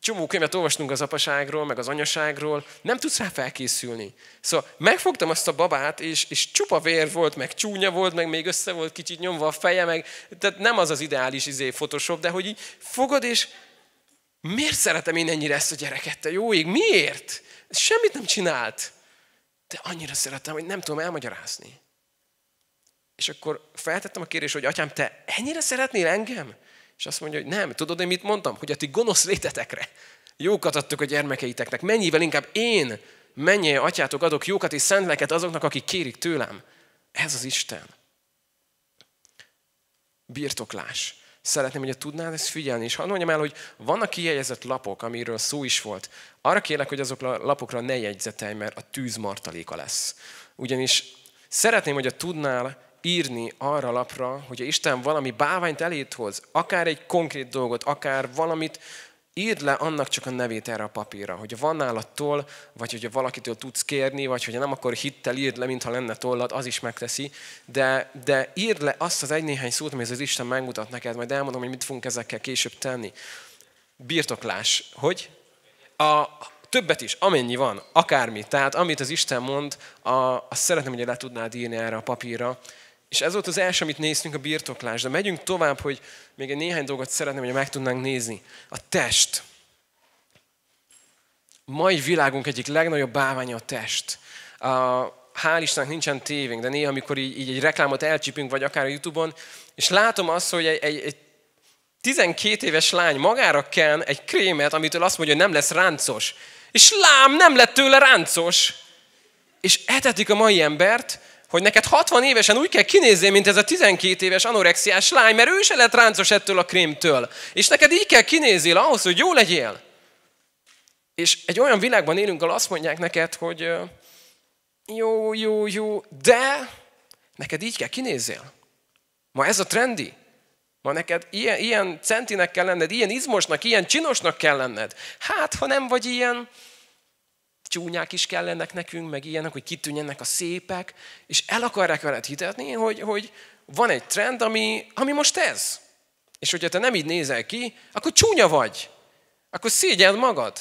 csomó könyvet olvastunk az apaságról, meg az anyaságról, nem tudsz rá felkészülni. Szóval megfogtam azt a babát, és, és csupa vér volt, meg csúnya volt, meg még össze volt kicsit nyomva a feje, meg, tehát nem az az ideális izé Photoshop, de hogy így fogod, és miért szeretem én ennyire ezt a gyereket, te jó ég, miért? Semmit nem csinált. De annyira szeretem, hogy nem tudom elmagyarázni. És akkor feltettem a kérdést, hogy atyám, te ennyire szeretnél engem? És azt mondja, hogy nem, tudod én mit mondtam? Hogy a ti gonosz létetekre jókat adtok a gyermekeiteknek. Mennyivel inkább én, mennyi atyátok adok jókat és szentleket azoknak, akik kérik tőlem. Ez az Isten. Birtoklás. Szeretném, hogy tudnád ezt figyelni. És hadd mondjam el, hogy vannak kijegyezett lapok, amiről szó is volt. Arra kérlek, hogy azok a lapokra ne jegyzetelj, mert a tűz martaléka lesz. Ugyanis szeretném, hogy a tudnál, írni arra lapra, hogyha Isten valami báványt elét hoz, akár egy konkrét dolgot, akár valamit, írd le annak csak a nevét erre a papírra, hogyha van nálad vagy hogyha valakitől tudsz kérni, vagy hogyha nem, akkor hittel írd le, mintha lenne tollad, az is megteszi, de, de írd le azt az egy néhány szót, amit az Isten megmutat neked, majd elmondom, hogy mit fogunk ezekkel később tenni. Birtoklás, hogy? A, többet is, amennyi van, akármi. Tehát amit az Isten mond, a, azt szeretném, hogy le tudnád írni erre a papírra, és ez volt az első, amit néztünk a birtoklás. De megyünk tovább, hogy még egy néhány dolgot szeretném, hogy meg tudnánk nézni. A test. A Mai világunk egyik legnagyobb bálványa a test. A, hál' Istennek nincsen tévénk, de néha, amikor így, így egy reklámot elcsípünk, vagy akár a Youtube-on, és látom azt, hogy egy, egy, egy 12 éves lány magára ken egy krémet, amitől azt mondja, hogy nem lesz ráncos. És lám, nem lett tőle ráncos. És etetik a mai embert, hogy neked 60 évesen úgy kell kinézni, mint ez a 12 éves anorexiás lány, mert ő se lett ráncos ettől a krémtől. És neked így kell kinézél ahhoz, hogy jó legyél. És egy olyan világban élünk, ahol azt mondják neked, hogy jó, jó, jó, de neked így kell kinézzél. Ma ez a trendi. Ma neked ilyen, ilyen centinek kell lenned, ilyen izmosnak, ilyen csinosnak kell lenned. Hát, ha nem vagy ilyen, csúnyák is kellenek nekünk, meg ilyenek, hogy kitűnjenek a szépek, és el akarják veled hitetni, hogy, hogy van egy trend, ami, ami most ez. És hogyha te nem így nézel ki, akkor csúnya vagy. Akkor szégyeld magad.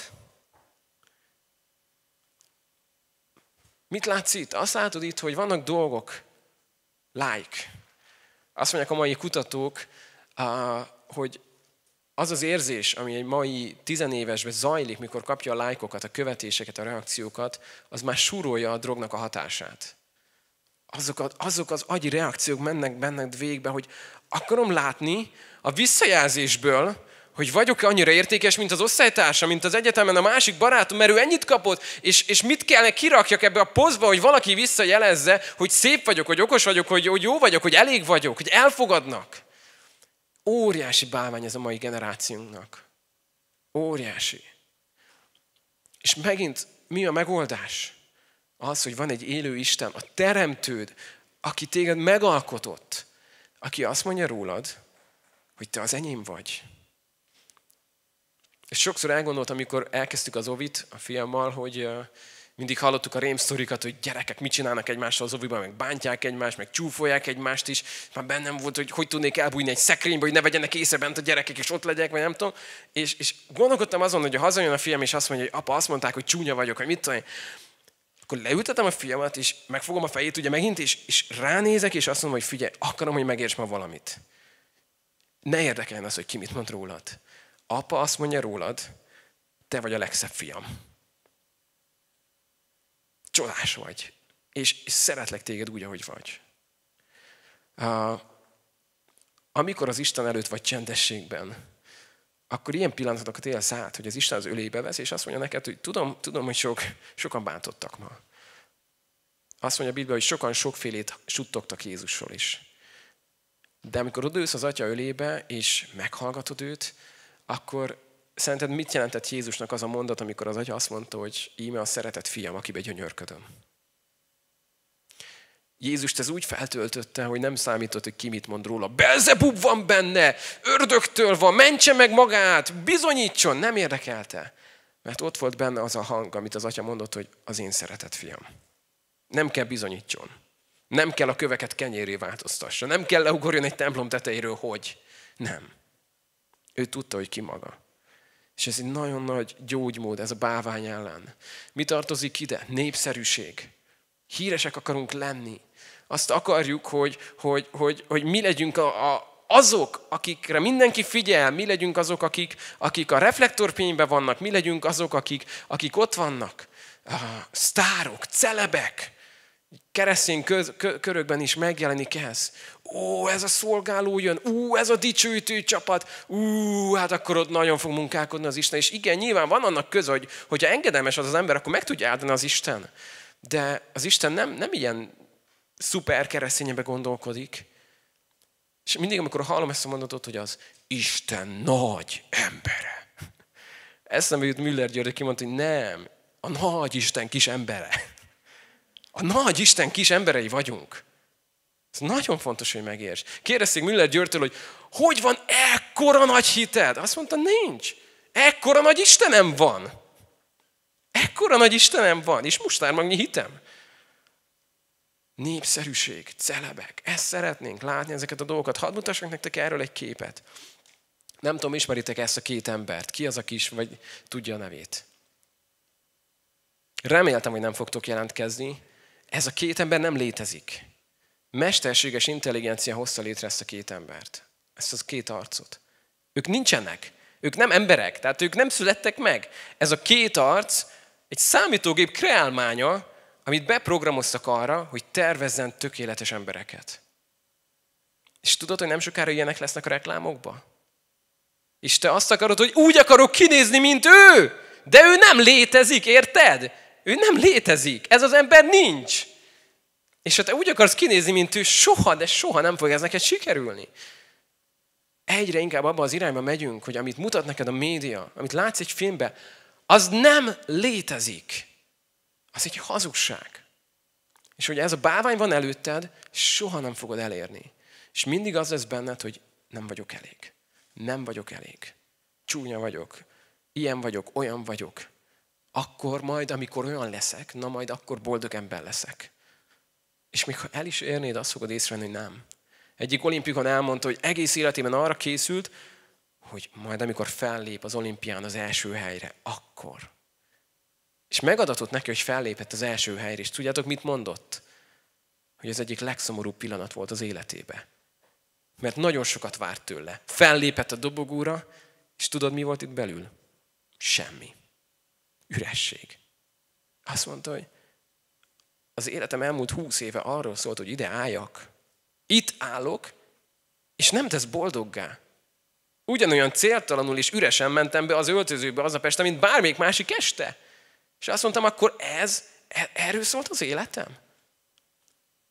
Mit látsz itt? Azt látod itt, hogy vannak dolgok, like. Azt mondják a mai kutatók, hogy az az érzés, ami egy mai tizenévesben zajlik, mikor kapja a lájkokat, a követéseket, a reakciókat, az már súrolja a drognak a hatását. Azok, a, azok az agyi reakciók mennek benned végbe, hogy akarom látni a visszajelzésből, hogy vagyok e annyira értékes, mint az osztálytársa, mint az egyetemen a másik barátom, mert ő ennyit kapott, és, és mit kellene kirakjak ebbe a pozba, hogy valaki visszajelezze, hogy szép vagyok, hogy okos vagyok, hogy, hogy jó vagyok, hogy elég vagyok, hogy elfogadnak. Óriási bálvány ez a mai generációnknak. Óriási. És megint mi a megoldás? Az, hogy van egy élő Isten, a teremtőd, aki téged megalkotott, aki azt mondja rólad, hogy te az enyém vagy. És sokszor elgondoltam, amikor elkezdtük az ovit a fiammal, hogy, mindig hallottuk a rémsztorikat, hogy gyerekek mit csinálnak egymással az oviban, meg bántják egymást, meg csúfolják egymást is. Már bennem volt, hogy hogy tudnék elbújni egy szekrénybe, hogy ne vegyenek észre bent a gyerekek, és ott legyek, vagy nem tudom. És, és gondolkodtam azon, hogy ha hazajön a fiam, és azt mondja, hogy apa, azt mondták, hogy csúnya vagyok, vagy mit tudom Akkor leültetem a fiamat, és megfogom a fejét ugye megint, és, és ránézek, és azt mondom, hogy figyelj, akarom, hogy megérts ma valamit. Ne érdekeljen az, hogy ki mit mond rólad. Apa azt mondja rólad, te vagy a legszebb fiam csodás vagy, és, szeretlek téged úgy, ahogy vagy. amikor az Isten előtt vagy csendességben, akkor ilyen pillanatokat élsz át, hogy az Isten az ölébe vesz, és azt mondja neked, hogy tudom, tudom hogy sok, sokan bántottak ma. Azt mondja a Biblia, hogy sokan sokfélét suttogtak Jézusról is. De amikor odősz az atya ölébe, és meghallgatod őt, akkor Szerinted mit jelentett Jézusnak az a mondat, amikor az atya azt mondta, hogy íme a szeretett fiam, akibe gyönyörködöm? Jézust ez úgy feltöltötte, hogy nem számított, hogy ki mit mond róla. Belzebub van benne, ördögtől van, mentse meg magát, bizonyítson, nem érdekelte. Mert ott volt benne az a hang, amit az atya mondott, hogy az én szeretett fiam. Nem kell bizonyítson. Nem kell a köveket kenyéré változtassa. Nem kell leugorjon egy templom tetejéről, hogy. Nem. Ő tudta, hogy ki maga. És ez egy nagyon nagy gyógymód, ez a bávány ellen. Mi tartozik ide? Népszerűség. Híresek akarunk lenni. Azt akarjuk, hogy, hogy, hogy, hogy mi legyünk a, a, azok, akikre mindenki figyel, mi legyünk azok, akik, akik a reflektorpényben vannak, mi legyünk azok, akik, akik ott vannak. A sztárok, celebek. Keresztény köz, kö, körökben is megjelenik ez, ó, ez a szolgáló jön, ú, ez a dicsőítő csapat, ú, hát akkor ott nagyon fog munkálkodni az Isten. És igen, nyilván van annak köz, hogy hogyha engedelmes az az ember, akkor meg tudja áldani az Isten. De az Isten nem, nem ilyen szuper keresztényebe gondolkodik. És mindig, amikor hallom ezt a mondatot, hogy az Isten nagy embere. Eszembe jut Müller György, aki mondta, hogy nem, a nagy Isten kis embere. A nagy Isten kis emberei vagyunk. Ez nagyon fontos, hogy megérts. Kérdezték Müller Györgytől, hogy hogy van ekkora nagy hited? Azt mondta, nincs. Ekkora nagy Istenem van. Ekkora nagy Istenem van, és mustármagnyi hitem. Népszerűség, celebek, ezt szeretnénk látni, ezeket a dolgokat. Hadd mutassak nektek erről egy képet. Nem tudom, ismeritek ezt a két embert. Ki az a kis, vagy tudja a nevét? Reméltem, hogy nem fogtok jelentkezni. Ez a két ember nem létezik mesterséges intelligencia hozta létre ezt a két embert, ezt az két arcot. Ők nincsenek, ők nem emberek, tehát ők nem születtek meg. Ez a két arc egy számítógép kreálmánya, amit beprogramoztak arra, hogy tervezzen tökéletes embereket. És tudod, hogy nem sokára ilyenek lesznek a reklámokba? És te azt akarod, hogy úgy akarok kinézni, mint ő, de ő nem létezik, érted? Ő nem létezik, ez az ember nincs. És ha te úgy akarsz kinézni, mint ő, soha, de soha nem fog ez neked sikerülni. Egyre inkább abba az irányba megyünk, hogy amit mutat neked a média, amit látsz egy filmben, az nem létezik. Az egy hazugság. És hogy ez a bávány van előtted, soha nem fogod elérni. És mindig az lesz benned, hogy nem vagyok elég. Nem vagyok elég. Csúnya vagyok. Ilyen vagyok, olyan vagyok. Akkor majd, amikor olyan leszek, na majd akkor boldog ember leszek. És még ha el is érnéd, azt fogod észrevenni, hogy nem. Egyik olimpikon elmondta, hogy egész életében arra készült, hogy majd amikor fellép az olimpián az első helyre, akkor. És megadatott neki, hogy fellépett az első helyre, és tudjátok, mit mondott? Hogy ez egyik legszomorúbb pillanat volt az életébe. Mert nagyon sokat várt tőle. Fellépett a dobogóra, és tudod, mi volt itt belül? Semmi. Üresség. Azt mondta, hogy az életem elmúlt húsz éve arról szólt, hogy ide álljak. Itt állok, és nem tesz boldoggá. Ugyanolyan céltalanul és üresen mentem be az öltözőbe aznap este, mint bármelyik másik este. És azt mondtam, akkor ez, e, erről szólt az életem?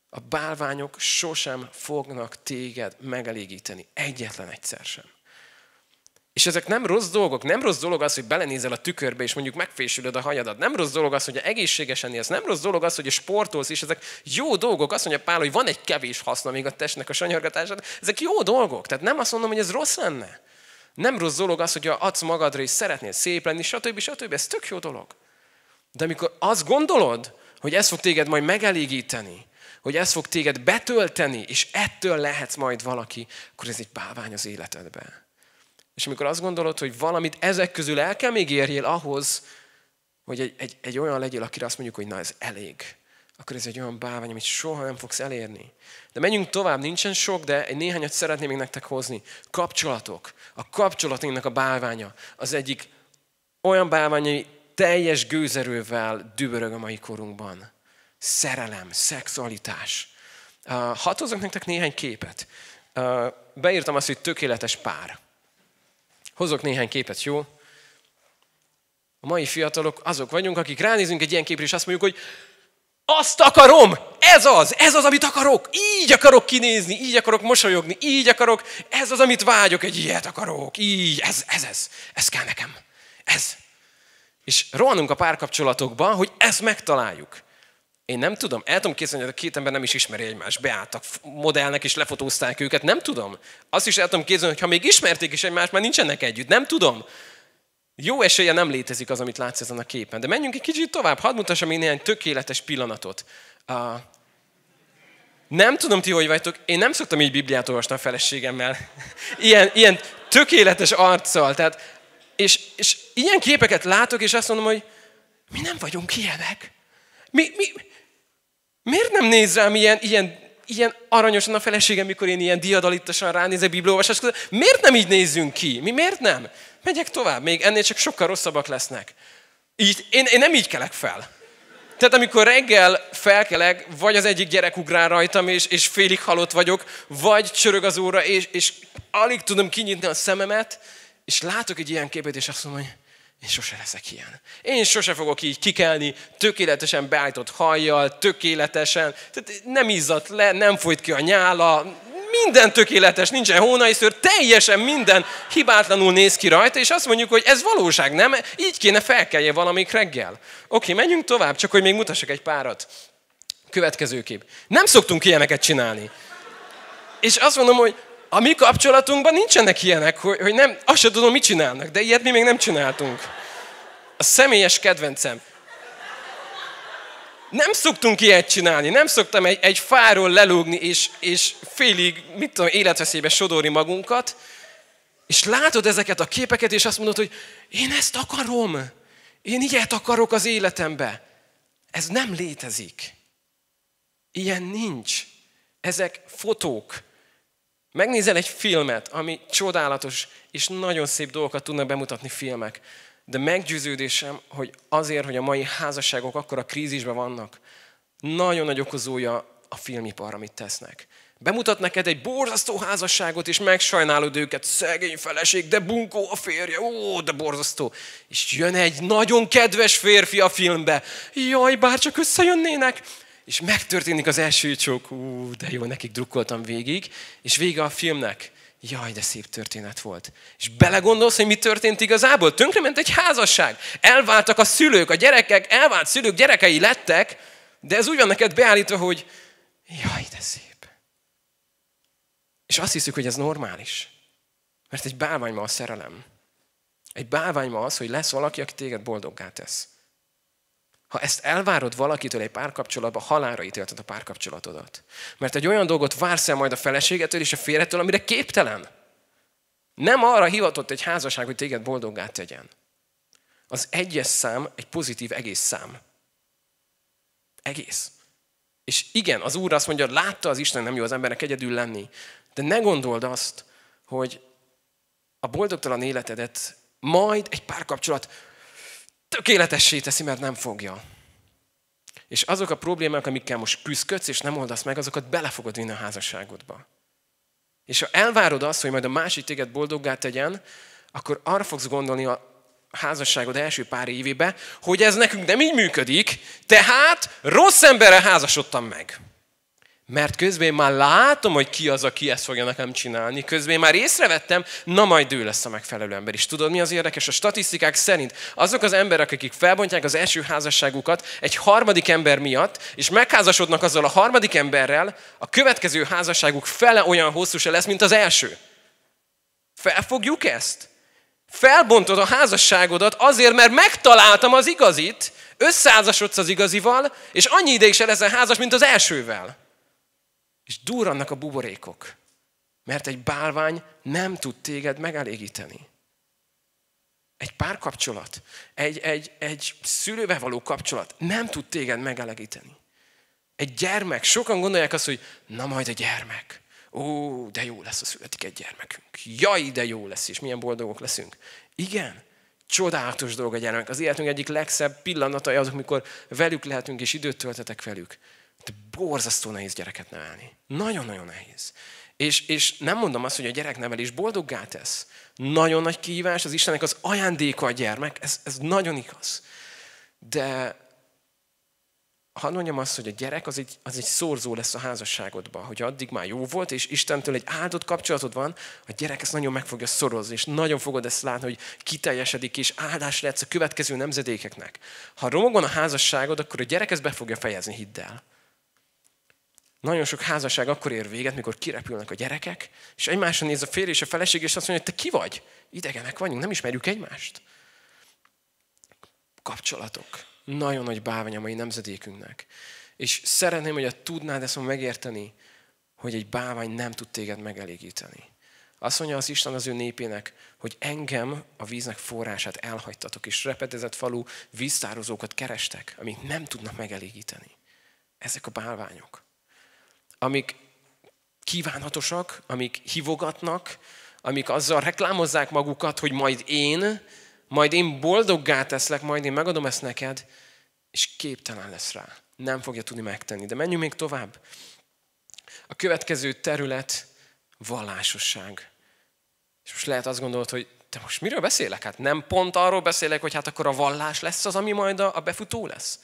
A bálványok sosem fognak téged megelégíteni. Egyetlen egyszer sem. És ezek nem rossz dolgok. Nem rossz dolog az, hogy belenézel a tükörbe, és mondjuk megfésülöd a hajadat. Nem rossz dolog az, hogy egészségesen élsz. Nem rossz dolog az, hogy sportolsz, és ezek jó dolgok. Azt mondja Pál, hogy van egy kevés haszna még a testnek a sanyargatását. Ezek jó dolgok. Tehát nem azt mondom, hogy ez rossz lenne. Nem rossz dolog az, hogy adsz magadra, és szeretnél szép lenni, stb. stb. Ez tök jó dolog. De amikor azt gondolod, hogy ez fog téged majd megelégíteni, hogy ez fog téged betölteni, és ettől lehetsz majd valaki, akkor ez egy bávány az életedben. És amikor azt gondolod, hogy valamit ezek közül el kell még érjél ahhoz, hogy egy, egy, egy olyan legyél, akire azt mondjuk, hogy na ez elég, akkor ez egy olyan bávány, amit soha nem fogsz elérni. De menjünk tovább, nincsen sok, de egy néhányat szeretném még nektek hozni. Kapcsolatok. A kapcsolatinknak a bálványa az egyik olyan bálvány, ami teljes gőzerővel dübörög a mai korunkban. Szerelem, szexualitás. Uh, hadd hozok nektek néhány képet. Uh, beírtam azt, hogy tökéletes pár. Hozok néhány képet, jó? A mai fiatalok azok vagyunk, akik ránézünk egy ilyen képre, és azt mondjuk, hogy azt akarom, ez az, ez az, amit akarok, így akarok kinézni, így akarok mosolyogni, így akarok, ez az, amit vágyok, egy ilyet akarok, így, ez, ez, ez, ez kell nekem, ez. És rohanunk a párkapcsolatokba, hogy ezt megtaláljuk. Én nem tudom. El tudom képzelni, hogy a két ember nem is ismeri egymást. Beálltak modellnek, és lefotózták őket. Nem tudom. Azt is el tudom képzelni, hogy ha még ismerték is egymást, már nincsenek együtt. Nem tudom. Jó esélye nem létezik az, amit látsz ezen a képen. De menjünk egy kicsit tovább. Hadd mutassam én néhány tökéletes pillanatot. Uh, nem tudom ti, hogy vagytok. Én nem szoktam így Bibliát olvasni a feleségemmel. Ilyen, ilyen tökéletes arccal. Tehát, és, és ilyen képeket látok, és azt mondom, hogy mi nem vagyunk ilyenek. Mi, mi, Miért nem néz rám ilyen, ilyen, ilyen aranyosan a feleségem, mikor én ilyen diadalitosan ránézek bibliolvasás között? Miért nem így nézzünk ki? Mi miért nem? Megyek tovább, még ennél csak sokkal rosszabbak lesznek. Így, én, én nem így kelek fel. Tehát amikor reggel felkelek, vagy az egyik gyerek ugrál rajtam, és, és félig halott vagyok, vagy csörög az óra, és, és alig tudom kinyitni a szememet, és látok egy ilyen képet, és azt mondom, hogy én sose leszek ilyen. Én sose fogok így kikelni, tökéletesen beállított hajjal, tökéletesen. Tehát nem izzadt le, nem folyt ki a nyála, minden tökéletes, nincsen hónaiszőr, teljesen minden hibátlanul néz ki rajta, és azt mondjuk, hogy ez valóság, nem? Így kéne felkelje valamik reggel. Oké, menjünk tovább, csak hogy még mutassak egy párat. Következőképp. Nem szoktunk ilyeneket csinálni. És azt mondom, hogy a mi kapcsolatunkban nincsenek ilyenek, hogy, hogy nem, azt sem tudom, mit csinálnak, de ilyet mi még nem csináltunk. A személyes kedvencem. Nem szoktunk ilyet csinálni, nem szoktam egy, egy fáról lelógni, és, és félig, mit tudom, életveszélybe sodorni magunkat, és látod ezeket a képeket, és azt mondod, hogy én ezt akarom, én ilyet akarok az életembe. Ez nem létezik. Ilyen nincs. Ezek fotók, Megnézel egy filmet, ami csodálatos, és nagyon szép dolgokat tudnak bemutatni filmek. De meggyőződésem, hogy azért, hogy a mai házasságok a krízisben vannak, nagyon nagy okozója a filmipar, amit tesznek. Bemutat neked egy borzasztó házasságot, és megsajnálod őket, szegény feleség, de bunkó a férje, ó, de borzasztó. És jön egy nagyon kedves férfi a filmbe, jaj, bár csak összejönnének, és megtörténik az első csók, ú, de jó, nekik drukkoltam végig, és vége a filmnek. Jaj, de szép történet volt. És belegondolsz, hogy mi történt igazából? Tönkrement egy házasság. Elváltak a szülők, a gyerekek, elvált szülők, gyerekei lettek, de ez úgy van neked beállítva, hogy jaj, de szép. És azt hiszük, hogy ez normális. Mert egy bálvány ma a szerelem. Egy bálvány ma az, hogy lesz valaki, aki téged boldoggá tesz. Ha ezt elvárod valakitől egy párkapcsolatban, halálra ítélted a párkapcsolatodat. Mert egy olyan dolgot vársz el majd a feleségetől és a férjetől, amire képtelen. Nem arra hivatott egy házasság, hogy téged boldoggá tegyen. Az egyes szám egy pozitív egész szám. Egész. És igen, az Úr azt mondja, látta az Isten, nem jó az embernek egyedül lenni. De ne gondold azt, hogy a boldogtalan életedet majd egy párkapcsolat tökéletessé teszi, mert nem fogja. És azok a problémák, amikkel most küzdködsz, és nem oldasz meg, azokat bele fogod vinni a házasságodba. És ha elvárod azt, hogy majd a másik téged boldoggá tegyen, akkor arra fogsz gondolni a házasságod első pár évébe, hogy ez nekünk nem így működik, tehát rossz emberrel házasodtam meg. Mert közben már látom, hogy ki az, aki ezt fogja nekem csinálni. Közben már észrevettem, na majd ő lesz a megfelelő ember is. Tudod, mi az érdekes? A statisztikák szerint azok az emberek, akik felbontják az első házasságukat egy harmadik ember miatt, és megházasodnak azzal a harmadik emberrel, a következő házasságuk fele olyan hosszú se lesz, mint az első. Felfogjuk ezt? Felbontod a házasságodat azért, mert megtaláltam az igazit, összeházasodsz az igazival, és annyi ideig se a házas, mint az elsővel és durrannak a buborékok, mert egy bálvány nem tud téged megelégíteni. Egy párkapcsolat, egy, egy, egy szülővel való kapcsolat nem tud téged megelégíteni, Egy gyermek, sokan gondolják azt, hogy na majd a gyermek. Ó, de jó lesz, a születik egy gyermekünk. Jaj, de jó lesz, és milyen boldogok leszünk. Igen, csodálatos dolog a gyermek. Az életünk egyik legszebb pillanatai azok, mikor velük lehetünk és időt töltetek velük de borzasztó nehéz gyereket nevelni. Nagyon-nagyon nehéz. És, és nem mondom azt, hogy a gyereknevelés boldoggá tesz. Nagyon nagy kihívás, az Istennek az ajándéka a gyermek, ez, ez nagyon igaz. De hadd mondjam azt, hogy a gyerek az egy, az egy szorzó lesz a házasságodban, hogy addig már jó volt, és Istentől egy áldott kapcsolatod van, a gyerek ezt nagyon meg fogja szorozni, és nagyon fogod ezt látni, hogy kiteljesedik, és áldás lesz a következő nemzedékeknek. Ha romogon a házasságod, akkor a gyerek ezt be fogja fejezni, hidd el. Nagyon sok házasság akkor ér véget, mikor kirepülnek a gyerekek, és egymásra néz a férj és a feleség, és azt mondja, hogy te ki vagy? Idegenek vagyunk, nem ismerjük egymást. Kapcsolatok. Nagyon nagy bávány a mai nemzedékünknek. És szeretném, hogy a tudnád ezt megérteni, hogy egy bávány nem tud téged megelégíteni. Azt mondja az Isten az ő népének, hogy engem a víznek forrását elhagytatok, és repedezett falu víztározókat kerestek, amit nem tudnak megelégíteni. Ezek a bálványok amik kívánatosak, amik hívogatnak, amik azzal reklámozzák magukat, hogy majd én, majd én boldoggá teszlek, majd én megadom ezt neked, és képtelen lesz rá. Nem fogja tudni megtenni. De menjünk még tovább. A következő terület vallásosság. És most lehet azt gondolod, hogy de most miről beszélek? Hát nem pont arról beszélek, hogy hát akkor a vallás lesz az, ami majd a befutó lesz.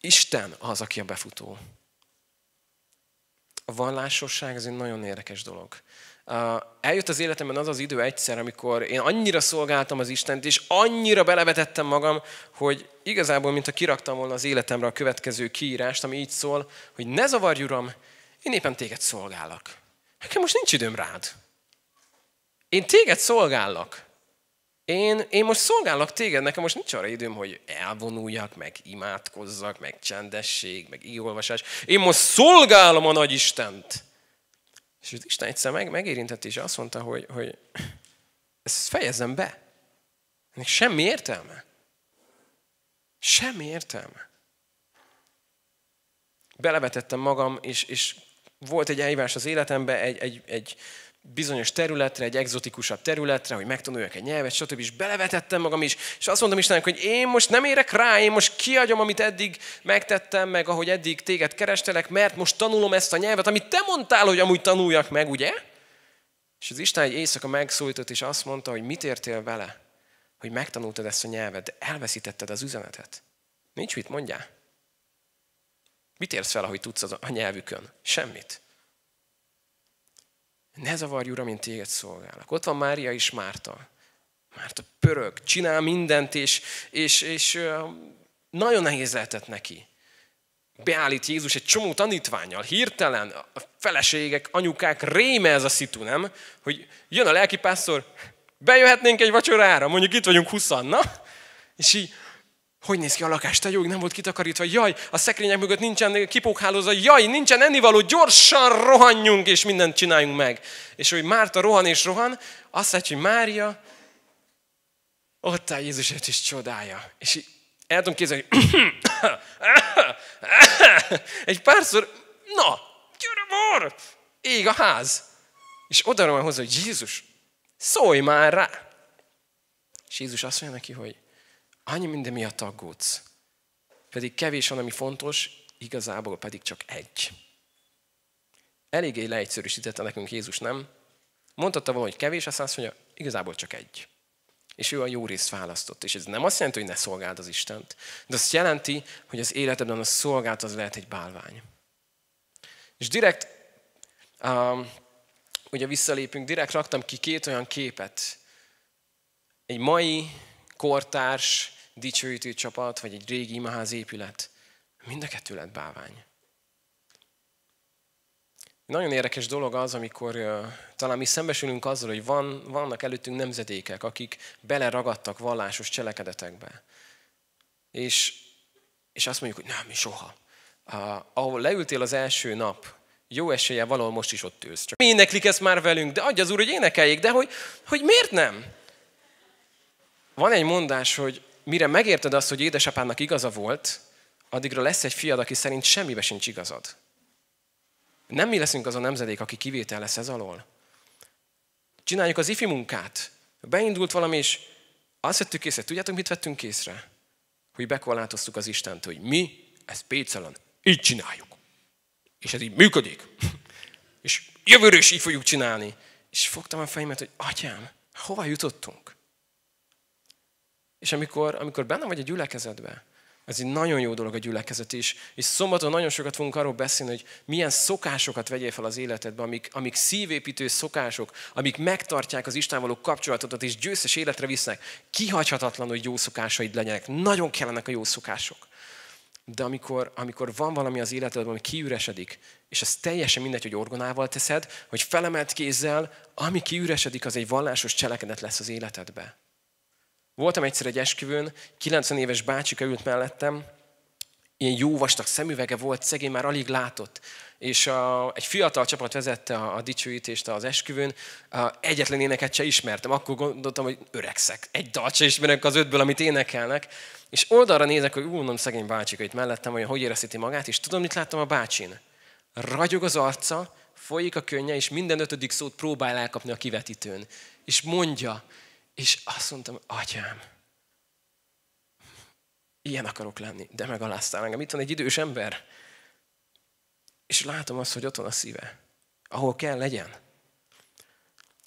Isten az, aki a befutó a vallásosság az egy nagyon érdekes dolog. Eljött az életemben az az idő egyszer, amikor én annyira szolgáltam az Istent, és annyira belevetettem magam, hogy igazából, mintha kiraktam volna az életemre a következő kiírást, ami így szól, hogy ne zavarj, Uram, én éppen téged szolgálok. Nekem most nincs időm rád. Én téged szolgállak én, én most szolgálok téged, nekem most nincs arra időm, hogy elvonuljak, meg imádkozzak, meg csendesség, meg ígolvasás. Én most szolgálom a nagy Istent. És az Isten egyszer meg, megérintett, és azt mondta, hogy, hogy ezt fejezem be. Ennek semmi értelme. Semmi értelme. Belevetettem magam, és, és volt egy elhívás az életembe, egy, egy, egy bizonyos területre, egy egzotikusabb területre, hogy megtanuljak egy nyelvet, stb. És belevetettem magam is, és azt mondtam Istennek, hogy én most nem érek rá, én most kiadjam, amit eddig megtettem, meg ahogy eddig téged kerestelek, mert most tanulom ezt a nyelvet, amit te mondtál, hogy amúgy tanuljak meg, ugye? És az Isten egy éjszaka megszólított, és azt mondta, hogy mit értél vele, hogy megtanultad ezt a nyelvet, de elveszítetted az üzenetet. Nincs mit mondjál. Mit érsz fel, hogy tudsz a nyelvükön? Semmit. Ne zavarj, Uram, én téged szolgálok. Ott van Mária és Márta. Márta pörög, csinál mindent, és, és, és nagyon nehéz lehetett neki. Beállít Jézus egy csomó tanítványjal, hirtelen a feleségek, anyukák réme ez a szitu, nem? Hogy jön a lelkipásztor, bejöhetnénk egy vacsorára, mondjuk itt vagyunk huszanna, és így, hogy néz ki a lakás? Te jó, nem volt kitakarítva. Jaj, a szekrények mögött nincsen kipókhálóza. Jaj, nincsen ennivaló. Gyorsan rohanjunk, és mindent csináljunk meg. És hogy Márta rohan és rohan, azt látja, hogy Mária ott áll Jézusért is csodája. És el tudom képzelni, hogy egy párszor, na, gyere bor, ég a ház. És oda van hozzá, hogy Jézus, szólj már rá. És Jézus azt mondja neki, hogy annyi minden miatt aggódsz. Pedig kevés van, ami fontos, igazából pedig csak egy. Eléggé leegyszerűsítette nekünk Jézus, nem? Mondhatta volna, hogy kevés, aztán azt mondja, igazából csak egy. És ő a jó részt választott. És ez nem azt jelenti, hogy ne szolgáld az Istent, de azt jelenti, hogy az életedben a szolgált az lehet egy bálvány. És direkt, um, ugye visszalépünk, direkt raktam ki két olyan képet, egy mai kortárs dicsőítő csapat, vagy egy régi imaház épület. Mind a kettő lett bávány. Nagyon érdekes dolog az, amikor uh, talán mi szembesülünk azzal, hogy van, vannak előttünk nemzedékek, akik beleragadtak vallásos cselekedetekbe. És, és azt mondjuk, hogy nem, soha. Uh, ahol leültél az első nap, jó esélye valahol most is ott ülsz. Csak éneklik ezt már velünk, de adja az úr, hogy énekeljék, de hogy, hogy miért nem? Van egy mondás, hogy mire megérted azt, hogy édesapának igaza volt, addigra lesz egy fiad, aki szerint semmibe sincs igazad. Nem mi leszünk az a nemzedék, aki kivétel lesz ez alól. Csináljuk az ifi munkát. Beindult valami, és azt vettük észre. Tudjátok, mit vettünk észre? Hogy bekorlátoztuk az Istent, hogy mi ezt Pécelen így csináljuk. És ez így működik. és jövőre is így fogjuk csinálni. És fogtam a fejemet, hogy atyám, hova jutottunk? És amikor, amikor benne vagy a gyülekezetbe, ez egy nagyon jó dolog a gyülekezet is, és szombaton nagyon sokat fogunk arról beszélni, hogy milyen szokásokat vegyél fel az életedbe, amik, amik szívépítő szokások, amik megtartják az Isten való kapcsolatodat és győztes életre visznek. Kihagyhatatlan, hogy jó szokásaid legyenek. Nagyon kellenek a jó szokások. De amikor, amikor van valami az életedben, ami kiüresedik, és ez teljesen mindegy, hogy orgonával teszed, hogy felemelt kézzel, ami kiüresedik, az egy vallásos cselekedet lesz az életedbe. Voltam egyszer egy esküvőn, 90 éves bácsika ült mellettem, ilyen jó vastag szemüvege volt, szegény már alig látott. És a, egy fiatal csapat vezette a, a dicsőítést az esküvőn, a, egyetlen éneket se ismertem. Akkor gondoltam, hogy öregszek, egy dal se ismerek az ötből, amit énekelnek. És oldalra nézek, hogy úrnom szegény bácsika itt mellettem, hogy hogy érezheti magát, és tudom, mit láttam a bácsin. Ragyog az arca, folyik a könnye, és minden ötödik szót próbál elkapni a kivetítőn. És mondja, és azt mondtam, atyám, ilyen akarok lenni, de megaláztál engem. Itt van egy idős ember, és látom azt, hogy ott van a szíve, ahol kell legyen.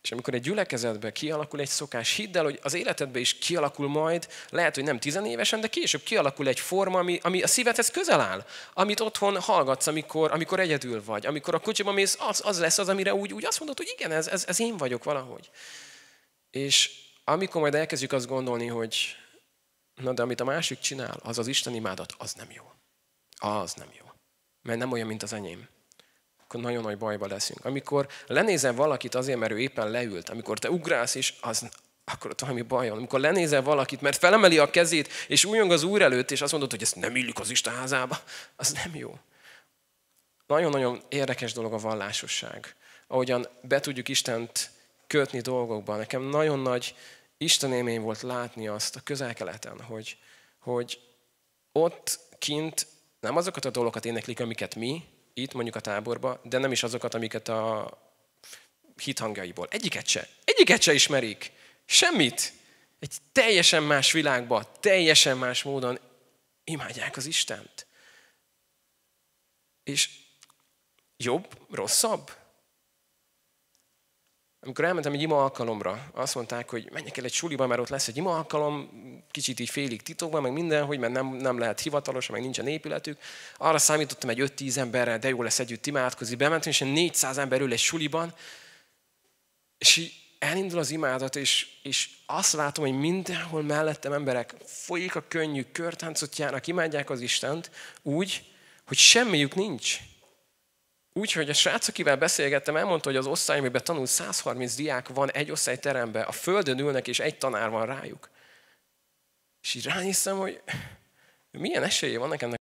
És amikor egy gyülekezetbe kialakul egy szokás, hidd el, hogy az életedbe is kialakul majd, lehet, hogy nem tizenévesen, de később kialakul egy forma, ami, ami a szívedhez közel áll, amit otthon hallgatsz, amikor, amikor egyedül vagy, amikor a kocsiba mész, az, az lesz az, amire úgy, úgy azt mondod, hogy igen, ez, ez, ez én vagyok valahogy. És amikor majd elkezdjük azt gondolni, hogy na de amit a másik csinál, az az Isten imádat, az nem jó. Az nem jó. Mert nem olyan, mint az enyém. Akkor nagyon nagy bajba leszünk. Amikor lenézel valakit azért, mert ő éppen leült, amikor te ugrálsz is, az, akkor ott valami baj van. Amikor lenézel valakit, mert felemeli a kezét, és újjong az Úr előtt, és azt mondod, hogy ezt nem illik az Isten házába, az nem jó. Nagyon-nagyon érdekes dolog a vallásosság. Ahogyan be tudjuk Istent kötni dolgokban. Nekem nagyon nagy Isten volt látni azt a közelkeleten, hogy, hogy ott kint nem azokat a dolgokat éneklik, amiket mi, itt mondjuk a táborba, de nem is azokat, amiket a hithangjaiból. Egyiket se. Egyiket se ismerik. Semmit. Egy teljesen más világba, teljesen más módon imádják az Istent. És jobb, rosszabb? Amikor elmentem egy ima alkalomra, azt mondták, hogy menjek el egy suliba, mert ott lesz egy ima alkalom, kicsit így félig titokban, meg minden, hogy mert nem, nem lehet hivatalos, meg nincsen épületük. Arra számítottam egy 5-10 emberrel, de jó lesz együtt imádkozni. Bementem, és 400 ember ül egy suliban, és így elindul az imádat, és, és azt látom, hogy mindenhol mellettem emberek folyik a könnyű, körtáncot járnak, imádják az Istent úgy, hogy semmiük nincs. Úgyhogy a srác, akivel beszélgettem, elmondta, hogy az osztály, amiben tanul 130 diák van egy osztályteremben, a földön ülnek, és egy tanár van rájuk. És így ránéztem, hogy milyen esélye van nekem